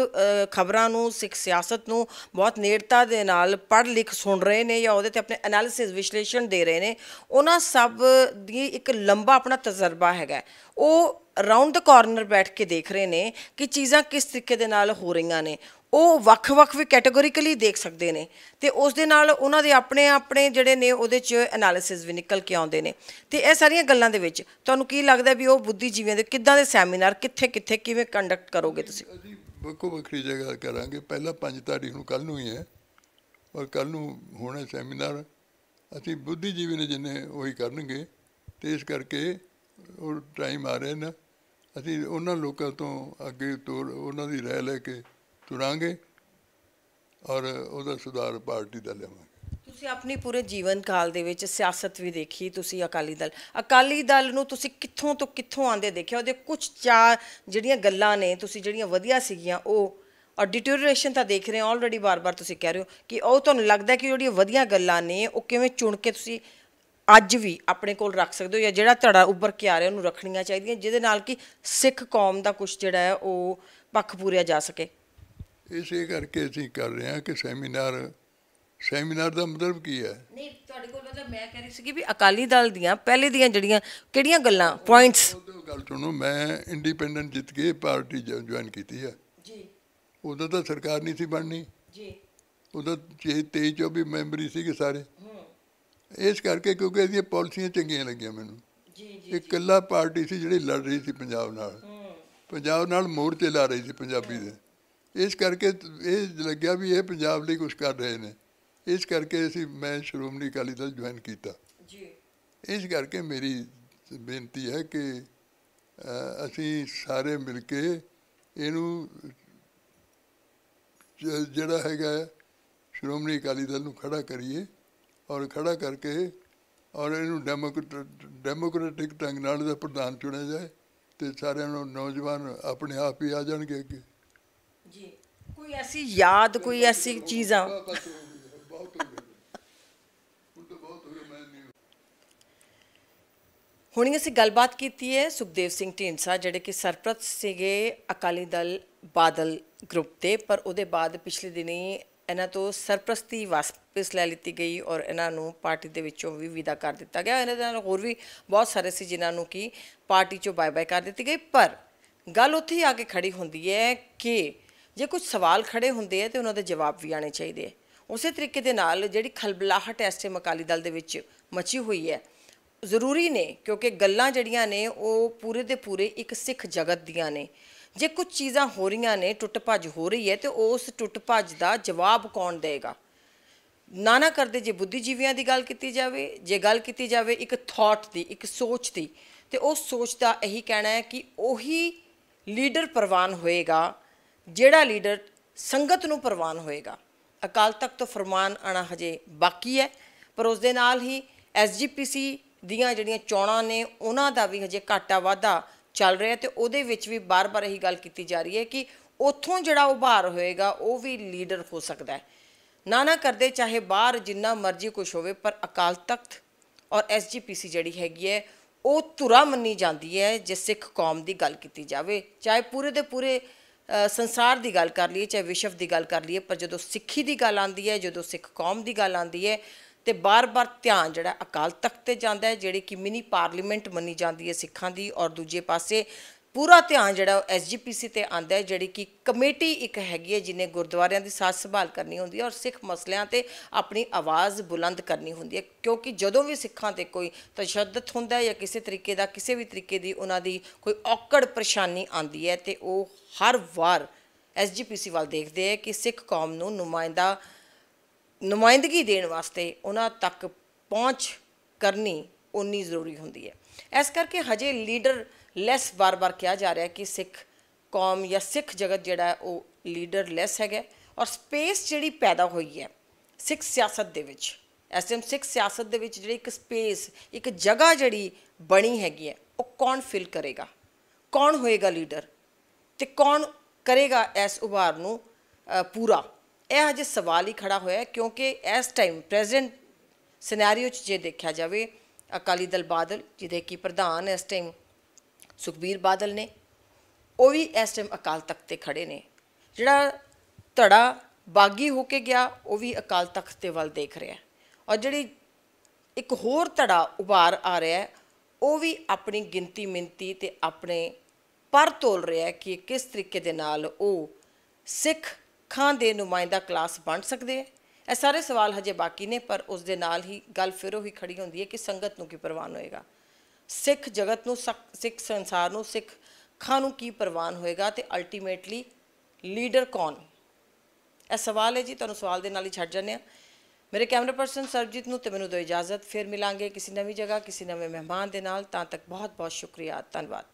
ਖਬਰਾਂ ਨੂੰ ਸਿੱਖ ਸਿਆਸਤ ਨੂੰ ਬਹੁਤ ਨੇੜਤਾ ਦੇ ਨਾਲ ਪੜ੍ਹ ਲਿਖ ਸੁਣ ਰਹੇ ਨੇ ਜਾਂ ਉਹਦੇ ਤੇ ਆਪਣੇ ਐਨਾਲਿਸਿਸ ਵਿਸ਼ਲੇਸ਼ਣ ਦੇ ਰਹੇ ਨੇ ਉਹਨਾਂ ਸਭ ਦੀ ਇੱਕ ਲੰਬਾ ਆਪਣਾ ਤਜਰਬਾ ਹੈਗਾ ਉਹ ਰਾਉਂਡ ਦ ਕਾਰਨਰ ਬੈਠ ਕੇ ਦੇਖ ਰਹੇ ਨੇ ਕਿ ਚੀਜ਼ਾਂ ਕਿਸ ਤਰੀਕੇ ਦੇ ਨਾਲ ਹੋ ਰਹੀਆਂ ਨੇ ਉਹ ਵੱਖ-ਵੱਖ ਵੀ ਕੈਟਾਗੋਰੀਕਲੀ ਦੇਖ ਸਕਦੇ ਨੇ ਤੇ ਉਸ ਦੇ ਨਾਲ ਉਹਨਾਂ ਦੇ ਆਪਣੇ ਆਪਣੇ ਜਿਹੜੇ ਨੇ ਉਹਦੇ 'ਚ ਐਨਾਲਿਸਿਸ ਵੀ ਨਿਕਲ ਕੇ ਆਉਂਦੇ ਨੇ ਤੇ ਇਹ ਸਾਰੀਆਂ ਗੱਲਾਂ ਦੇ ਵਿੱਚ ਤੁਹਾਨੂੰ ਕੀ ਲੱਗਦਾ ਵੀ ਉਹ ਬੁੱਧੀਜੀਵੀਆਂ ਦੇ ਕਿੱਦਾਂ ਦੇ ਸੈਮੀਨਾਰ ਕਿੱਥੇ-ਕਿੱਥੇ ਕਿਵੇਂ ਕੰਡਕਟ ਕਰੋਗੇ ਤੁਸੀਂ ਜੀ ਵੱਖੋ ਵੱਖਰੀ ਜਗ੍ਹਾ ਕਰਾਂਗੇ ਪਹਿਲਾ 5 ਤਾਰੀਖ ਨੂੰ ਕੱਲ ਨੂੰ ਹੀ ਹੈ ਔਰ ਕੱਲ ਨੂੰ ਹੋਣਾ ਸੈਮੀਨਾਰ ਅਸੀਂ ਬੁੱਧੀਜੀਵੀ ਨੇ ਜਿੰਨੇ ਉਹੀ ਕਰਨਗੇ ਤੇ ਇਸ ਕਰਕੇ ਉਹ ਟਾਈਮ ਆ ਰਿਹਾ ਨਾ ਅਸੀਂ ਉਹਨਾਂ ਲੋਕਾਂ ਤੋਂ ਅੱਗੇ ਤੋਰ ਉਹਨਾਂ ਦੀ ਰਹਿ ਲੈ ਕੇ ਤੁਰਾਂਗੇ ਔਰ ਉਹਦਾ ਸੁਧਾਰ ਪਾਰਟੀ ਦਾ ਲਿਆਵਾਂਗੇ ਤੁਸੀਂ ਆਪਣੀ ਪੂਰੇ ਜੀਵਨ ਕਾਲ ਦੇ ਵਿੱਚ ਸਿਆਸਤ ਵੀ ਦੇਖੀ ਤੁਸੀਂ ਅਕਾਲੀ ਦਲ ਅਕਾਲੀ ਦਲ ਨੂੰ ਤੁਸੀਂ ਕਿੱਥੋਂ ਤੋਂ ਕਿੱਥੋਂ ਆਂਦੇ ਦੇਖਿਆ ਉਹਦੇ ਕੁਝ ਚਾਰ ਜਿਹੜੀਆਂ ਗੱਲਾਂ ਨੇ ਤੁਸੀਂ ਜਿਹੜੀਆਂ ਵਧੀਆ ਸੀਗੀਆਂ ਉਹ ਔਰ ਡਿਟੀਰੀਓਰੇਸ਼ਨ ਤਾਂ ਦੇਖ ਰਹੇ ਹੋ ਆਲਰੇਡੀ ਬਾਰ-ਬਾਰ ਤੁਸੀਂ ਕਹਿ ਰਹੇ ਹੋ ਕਿ ਉਹ ਤੁਹਾਨੂੰ ਲੱਗਦਾ ਕਿ ਜਿਹੜੀਆਂ ਵਧੀਆਂ ਗੱਲਾਂ ਨੇ ਉਹ ਕਿਵੇਂ ਚੁਣ ਕੇ ਤੁਸੀਂ ਅੱਜ ਵੀ ਆਪਣੇ ਕੋਲ ਰੱਖ ਸਕਦੇ ਹੋ ਜਾਂ ਜਿਹੜਾ ਧੜਾ ਉੱਪਰ ਕੇ ਆ ਰਿਹਾ ਉਹਨੂੰ ਰੱਖਣੀਆਂ ਚਾਹੀਦੀਆਂ ਜਿਹਦੇ ਨਾਲ ਕਿ ਸਿੱਖ ਕੌਮ ਦਾ ਕੁਝ ਜਿਹੜਾ ਹੈ ਉਹ ਪੱਖ ਪੂਰਿਆ ਜਾ ਸਕੇ ਇਸੇ ਕਰਕੇ ਅਸੀਂ ਕਰ ਰਹੇ ਹਾਂ ਕਿ ਸੈਮੀਨਾਰ ਸੈਮੀਨਾਰ ਦਾ ਮਤਲਬ ਕੀ ਹੈ ਨਹੀਂ ਤੁਹਾਡੇ ਕੋਲ ਮਤਲਬ ਮੈਂ ਕਹਿ ਰਹੀ ਸੀ ਕਿ ਅਕਾਲੀ ਦਲ ਦੀਆਂ ਪਹਿਲੇ ਦੀਆਂ ਜਿਹੜੀਆਂ ਕਿਹੜੀਆਂ ਗੱਲਾਂ ਪੁਆਇੰਟਸ ਗੱਲ ਸੁਣੋ ਮੈਂ ਇੰਡੀਪੈਂਡੈਂਟ ਜਿੱਤ ਕੇ ਪਾਰਟੀ ਜੁਆਇਨ ਕੀਤੀ ਹੈ ਉਦੋਂ ਤਾਂ ਸਰਕਾਰ ਨਹੀਂ ਸੀ ਬਣਨੀ ਜੀ ਉਦੋਂ 23 24 ਮੈਂਬਰੀ ਸੀਗੇ ਸਾਰੇ ਇਸ ਕਰਕੇ ਕਿਉਂਕਿ ਇਹਦੀਆਂ ਪਾਲਿਸੀਆਂ ਚੰਗੀਆਂ ਲੱਗੀਆਂ ਮੈਨੂੰ ਜੀ ਜੀ ਇਕੱਲਾ ਪਾਰਟੀ ਸੀ ਜਿਹੜੀ ਲੜ ਰਹੀ ਸੀ ਪੰਜਾਬ ਨਾਲ ਪੰਜਾਬ ਨਾਲ ਮੋਰਚੇ ਲਾ ਰਹੀ ਸੀ ਪੰਜਾਬੀ ਦੇ ਇਸ ਕਰਕੇ ਇਹ ਲੱਗਿਆ ਵੀ ਇਹ ਪੰਜਾਬ ਲਈ ਕੁਝ ਕਰ ਰਹੇ ਨੇ ਇਸ ਕਰਕੇ ਅਸੀਂ ਮੈਂ ਸ਼੍ਰੋਮਣੀ ਅਕਾਲੀ ਦਲ ਜੁਆਇਨ ਕੀਤਾ ਜੀ ਇਸ ਕਰਕੇ ਮੇਰੀ ਬੇਨਤੀ ਹੈ ਕਿ ਅਸੀਂ ਸਾਰੇ ਮਿਲ ਕੇ ਇਹਨੂੰ ਜਿਹੜਾ ਹੈਗਾ ਸ਼੍ਰੋਮਣੀ ਅਕਾਲੀ ਦਲ ਨੂੰ ਖੜਾ ਕਰੀਏ ਔਰ ਖੜਾ ਕਰਕੇ ਔਰ ਇਹਨੂੰ ਡੈਮੋਕ੍ਰੈਟਿਕ ਢੰਗ ਨਾਲ ਦਾ ਪ੍ਰਧਾਨ ਚੁਣਿਆ ਜਾਏ ਤੇ ਸਾਰਿਆਂ ਨੂੰ ਨੌਜਵਾਨ ਆਪਣੇ ਆਪ ਹੀ ਆ ਜਾਣਗੇ ਜੀ ਕੋਈ ਐਸੀ ਯਾਦ ਕੋਈ ਐਸੀ ਚੀਜ਼ਾਂ ਬਹੁਤ ਹੁਣੀ ਅਸੀਂ ਗੱਲਬਾਤ ਕੀਤੀ ਹੈ ਸੁਖਦੇਵ ਸਿੰਘ ਢੀਂਡਸਾ ਜਿਹੜੇ ਕਿ ਸਰਪ੍ਰਸਤ ਸੀਗੇ ਅਕਾਲੀ ਦਲ ਬਾਦਲ ਗਰੁੱਪ ਦੇ ਪਰ ਉਹਦੇ ਬਾਅਦ ਪਿਛਲੇ ਦਿਨੀ ਇਹਨਾਂ ਤੋਂ ਸਰਪ੍ਰਸਤੀ ਵਾਪਸ ਲੈ ਲਈਤੀ ਗਈ ਔਰ ਇਹਨਾਂ ਨੂੰ ਪਾਰਟੀ ਦੇ ਵਿੱਚੋਂ ਵੀ ਵਿਦਾ ਕਰ ਦਿੱਤਾ ਗਿਆ ਇਹਨਾਂ ਦੇ ਨਾਲ ਹੋਰ ਵੀ ਬਹੁਤ ਸਾਰੇ ਸੀ ਜਿਨ੍ਹਾਂ ਨੂੰ ਕੀ ਪਾਰਟੀ ਚੋਂ ਬਾਏ ਬਾਏ ਕਰ ਦਿੱਤੀ ਗਈ ਪਰ ਗੱਲ ਉੱਥੇ ਹੀ ਆ ਕੇ ਖੜੀ ਹੁੰਦੀ ਹੈ ਕਿ ਜੇ ਕੁਝ ਸਵਾਲ ਖੜੇ ਹੁੰਦੇ ਆ ਤੇ ਉਹਨਾਂ ਦੇ ਜਵਾਬ ਵੀ ਆਣੇ ਚਾਹੀਦੇ ਉਸੇ ਤਰੀਕੇ ਦੇ ਨਾਲ ਜਿਹੜੀ ਖਲਬਲਾਹਟ ਐਸਟੇ ਮਕਾਲੀ ਦਲ ਦੇ ਵਿੱਚ ਮਚੀ ਹੋਈ ਹੈ ਜ਼ਰੂਰੀ ਨੇ ਕਿਉਂਕਿ ਗੱਲਾਂ ਜਿਹੜੀਆਂ ਨੇ ਉਹ ਪੂਰੇ ਦੇ ਪੂਰੇ ਇੱਕ ਸਿੱਖ ਜਗਤ ਦੀਆਂ ਨੇ ਜੇ ਕੁਝ ਚੀਜ਼ਾਂ ਹੋ ਰਹੀਆਂ ਨੇ ਟੁੱਟ ਭੱਜ ਹੋ ਰਹੀ ਹੈ ਤੇ ਉਸ ਟੁੱਟ ਭੱਜ ਦਾ ਜਵਾਬ ਕੌਣ ਦੇਗਾ ਨਾਨਾ ਕਰਦੇ ਜੇ ਬੁੱਧੀਜੀਵੀਆਂ ਦੀ ਗੱਲ ਕੀਤੀ ਜਾਵੇ ਜੇ ਗੱਲ ਕੀਤੀ ਜਾਵੇ ਇੱਕ ਥਾਟ ਦੀ ਇੱਕ ਸੋਚ ਦੀ ਤੇ ਉਹ ਸੋਚ ਦਾ ਇਹੀ ਕਹਿਣਾ ਹੈ ਕਿ ਉਹੀ ਲੀਡਰ ਪ੍ਰਵਾਨ ਹੋਏਗਾ ਜਿਹੜਾ ਲੀਡਰ ਸੰਗਤ ਨੂੰ ਪ੍ਰਵਾਨ ਹੋਏਗਾ ਅਕਾਲ ਤਖਤ ਤੋਂ ਫਰਮਾਨ ਆਣਾ ਹਜੇ ਬਾਕੀ ਹੈ ਪਰ ਉਸ ਦੇ ਨਾਲ ਹੀ ਐਸਜੀਪੀਸੀ ਦੀਆਂ ਜਿਹੜੀਆਂ ਚੋਣਾਂ ਨੇ ਉਹਨਾਂ ਦਾ ਵੀ ਹਜੇ ਘਾਟਾ ਵਾਧਾ ਚੱਲ ਰਿਹਾ ਤੇ ਉਹਦੇ ਵਿੱਚ ਵੀ ਬਾਰ-ਬਾਰ ਇਹੀ ਗੱਲ ਕੀਤੀ ਜਾ ਰਹੀ ਹੈ ਕਿ ਉੱਥੋਂ ਜਿਹੜਾ ਉਭਾਰ ਹੋਏਗਾ ਉਹ ਵੀ ਲੀਡਰ ਹੋ ਸਕਦਾ ਹੈ ਨਾ ਨਾ ਕਰਦੇ ਚਾਹੇ ਬਾਹਰ ਜਿੰਨਾ ਮਰਜ਼ੀ ਕੁਝ ਹੋਵੇ ਪਰ ਅਕਾਲ ਤਖਤ ਔਰ ਐਸਜੀਪੀਸੀ ਜਿਹੜੀ ਹੈਗੀ ਹੈ ਉਹ ਤੁਰਾ ਮੰਨੀ ਜਾਂਦੀ ਹੈ ਜੇ ਸਿੱਖ ਕੌਮ ਦੀ ਗੱਲ ਕੀਤੀ ਜਾਵੇ ਚਾਹੇ ਪੂਰੇ ਦੇ ਪੂਰੇ ਸੰਸਾਰ ਦੀ ਗੱਲ ਕਰ ਲਈਏ ਚਾਹੇ ਵਿਸ਼ਵ ਦੀ ਗੱਲ ਕਰ ਲਈਏ ਪਰ ਜਦੋਂ ਸਿੱਖੀ ਦੀ ਗੱਲ ਆਉਂਦੀ ਹੈ ਜਦੋਂ ਸਿੱਖ ਕੌਮ ਦੀ ਗੱਲ ਆਉਂਦੀ ਹੈ ਤੇ ਬਾਰ-ਬਾਰ ਧਿਆਨ ਜਿਹੜਾ ਅਕਾਲ ਤਖਤ ਤੇ ਜਾਂਦਾ ਹੈ ਜਿਹੜੀ ਕਿ ਮਿਨੀ ਪਾਰਲੀਮੈਂਟ ਮੰਨੀ ਜਾਂਦੀ ਹੈ ਸਿੱਖਾਂ ਦੀ ਔਰ ਦੂਜੇ ਪਾਸੇ ਪੂਰਾ ਧਿਆਨ ਜਿਹੜਾ ਉਹ ਐਸਜੀਪੀਸੀ ਤੇ ਆਂਦਾ ਹੈ ਜਿਹੜੀ ਕਿ ਕਮੇਟੀ ਇੱਕ ਹੈਗੀ ਹੈ ਜਿਨੇ ਗੁਰਦੁਆਰਿਆਂ ਦੀ ਸਾਥ ਸੰਭਾਲ ਕਰਨੀ ਹੁੰਦੀ ਹੈ ਔਰ ਸਿੱਖ ਮਸਲਿਆਂ ਤੇ ਆਪਣੀ ਆਵਾਜ਼ ਬੁਲੰਦ ਕਰਨੀ ਹੁੰਦੀ ਹੈ ਕਿਉਂਕਿ ਜਦੋਂ ਵੀ ਸਿੱਖਾਂ ਤੇ ਕੋਈ ਤਸ਼ੱਦਦ ਹੁੰਦਾ ਹੈ ਜਾਂ ਕਿਸੇ ਤਰੀਕੇ ਦਾ ਕਿਸੇ ਵੀ ਤਰੀਕੇ ਦੀ ਉਹਨਾਂ ਦੀ ਕੋਈ ਔਕੜ ਪਰੇਸ਼ਾਨੀ ਆਂਦੀ ਹੈ ਤੇ ਉਹ ਹਰ ਵਾਰ ਐਸਜੀਪੀਸੀ ਵੱਲ ਦੇਖਦੇ ਹੈ ਕਿ ਸਿੱਖ ਕੌਮ ਨੂੰ ਨੁਮਾਇੰਦਾ ਨੁਮਾਇੰਦਗੀ ਦੇਣ ਵਾਸਤੇ ਉਹਨਾਂ ਤੱਕ ਪਹੁੰਚ ਕਰਨੀ ਉਨੀ ਜ਼ਰੂਰੀ ਹੁੰਦੀ ਹੈ ਇਸ ਕਰਕੇ ਹਜੇ ਲੀਡਰ ਲੈਸ ਬਾਰ-ਬਾਰ ਕਿਹਾ ਜਾ ਰਿਹਾ ਕਿ ਸਿੱਖ ਕੌਮ ਜਾਂ ਸਿੱਖ ਜਗਤ ਜਿਹੜਾ ਉਹ ਲੀਡਰ ਲੈਸ ਹੈਗਾ ਔਰ ਸਪੇਸ ਜਿਹੜੀ ਪੈਦਾ ਹੋਈ ਹੈ ਸਿੱਖ ਸਿਆਸਤ ਦੇ ਵਿੱਚ ਐਸਐਮ ਸਿੱਖ ਸਿਆਸਤ ਦੇ ਵਿੱਚ ਜਿਹੜੀ ਇੱਕ ਸਪੇਸ ਇੱਕ ਜਗ੍ਹਾ ਜਿਹੜੀ ਬਣੀ ਹੈਗੀ ਹੈ ਉਹ ਕੌਣ ਫਿਲ ਕਰੇਗਾ ਕੌਣ ਹੋਏਗਾ ਲੀਡਰ ਤੇ ਕੌਣ ਕਰੇਗਾ ਇਸ ਉਭਾਰ ਨੂੰ ਪੂਰਾ ਇਹ ਅਜੇ ਸਵਾਲ ਹੀ ਖੜਾ ਹੋਇਆ ਕਿਉਂਕਿ ਇਸ ਟਾਈਮ ਪ੍ਰੈਜ਼ੈਂਟ ਸਿਨੈਰੀਓ 'ਚ ਜੇ ਦੇਖਿਆ ਜਾਵੇ ਅਕਾਲੀ ਦਲ ਬਾਦਲ ਜਿਹਦੇ ਕੀ ਪ੍ਰਧਾਨ ਇਸ ਟਾਈਮ ਸੁਖਬੀਰ ਬਾਦਲ ਨੇ ਉਹ ਵੀ ਇਸ ਟਾਈਮ ਅਕਾਲ ਤਖਤ ਤੇ ਖੜੇ ਨੇ ਜਿਹੜਾ ਧੜਾ ਬਾਗੀ ਹੋ ਕੇ ਗਿਆ ਉਹ ਵੀ ਅਕਾਲ ਤਖਤ ਦੇ ਵੱਲ ਦੇਖ ਰਿਹਾ ਔਰ ਜਿਹੜੀ ਇੱਕ ਹੋਰ ਧੜਾ ਉਭਾਰ ਆ ਰਿਹਾ ਉਹ ਵੀ ਆਪਣੀ ਗਿਣਤੀ ਮਿੰਤੀ ਤੇ ਆਪਣੇ ਪਰ ਤੋਲ ਰਿਹਾ ਕਿ ਕਿਸ ਤਰੀਕੇ ਦੇ ਨਾਲ ਉਹ ਸਿੱਖ ਅੱਖਾਂ ਦੇ ਨੁਮਾਇੰਦਾ ਕਲਾਸ ਬਣ ਸਕਦੇ ਹੈ ਇਹ ਸਾਰੇ ਸਵਾਲ ਹਜੇ ਬਾਕੀ ਨੇ ਪਰ ਉਸ ਦੇ ਨਾਲ ਹੀ ਗੱਲ ਫਿਰ ਉਹੀ ਖੜੀ ਹੁੰਦੀ ਹੈ ਕਿ ਸੰਗਤ ਨੂੰ ਕੀ ਪ੍ਰਵਾਨ ਹੋਏਗਾ ਸਿੱਖ ਜਗਤ ਨੂੰ ਸਿੱਖ ਸੰਸਾਰ ਨੂੰ ਸਿੱਖ ਖਾਂ ਨੂੰ ਕੀ ਪ੍ਰਵਾਨ ਹੋਏਗਾ ਤੇ ਅਲਟੀਮੇਟਲੀ ਲੀਡਰ ਕੌਣ ਇਹ ਸਵਾਲ ਹੈ ਜੀ ਤੁਹਾਨੂੰ ਸਵਾਲ ਦੇ ਨਾਲ ਹੀ ਛੱਡ ਜਾਂਦੇ ਆ ਮੇਰੇ ਕੈਮਰਾ ਪਰਸਨ ਸਰਜੀਤ ਨੂੰ ਤੇ ਮੈਨੂੰ ਦਿਓ ਇਜਾਜ਼ਤ ਫਿਰ ਮਿਲਾਂਗੇ ਕਿਸੇ ਨਵੀਂ ਜਗ੍ਹਾ ਕਿਸੇ ਨਵੇਂ ਮਹਿਮਾਨ ਦੇ ਨਾਲ ਤਾਂ ਤੱਕ ਬਹੁਤ ਬਹੁਤ ਸ਼ੁਕਰੀਆ ਧੰਨਵਾਦ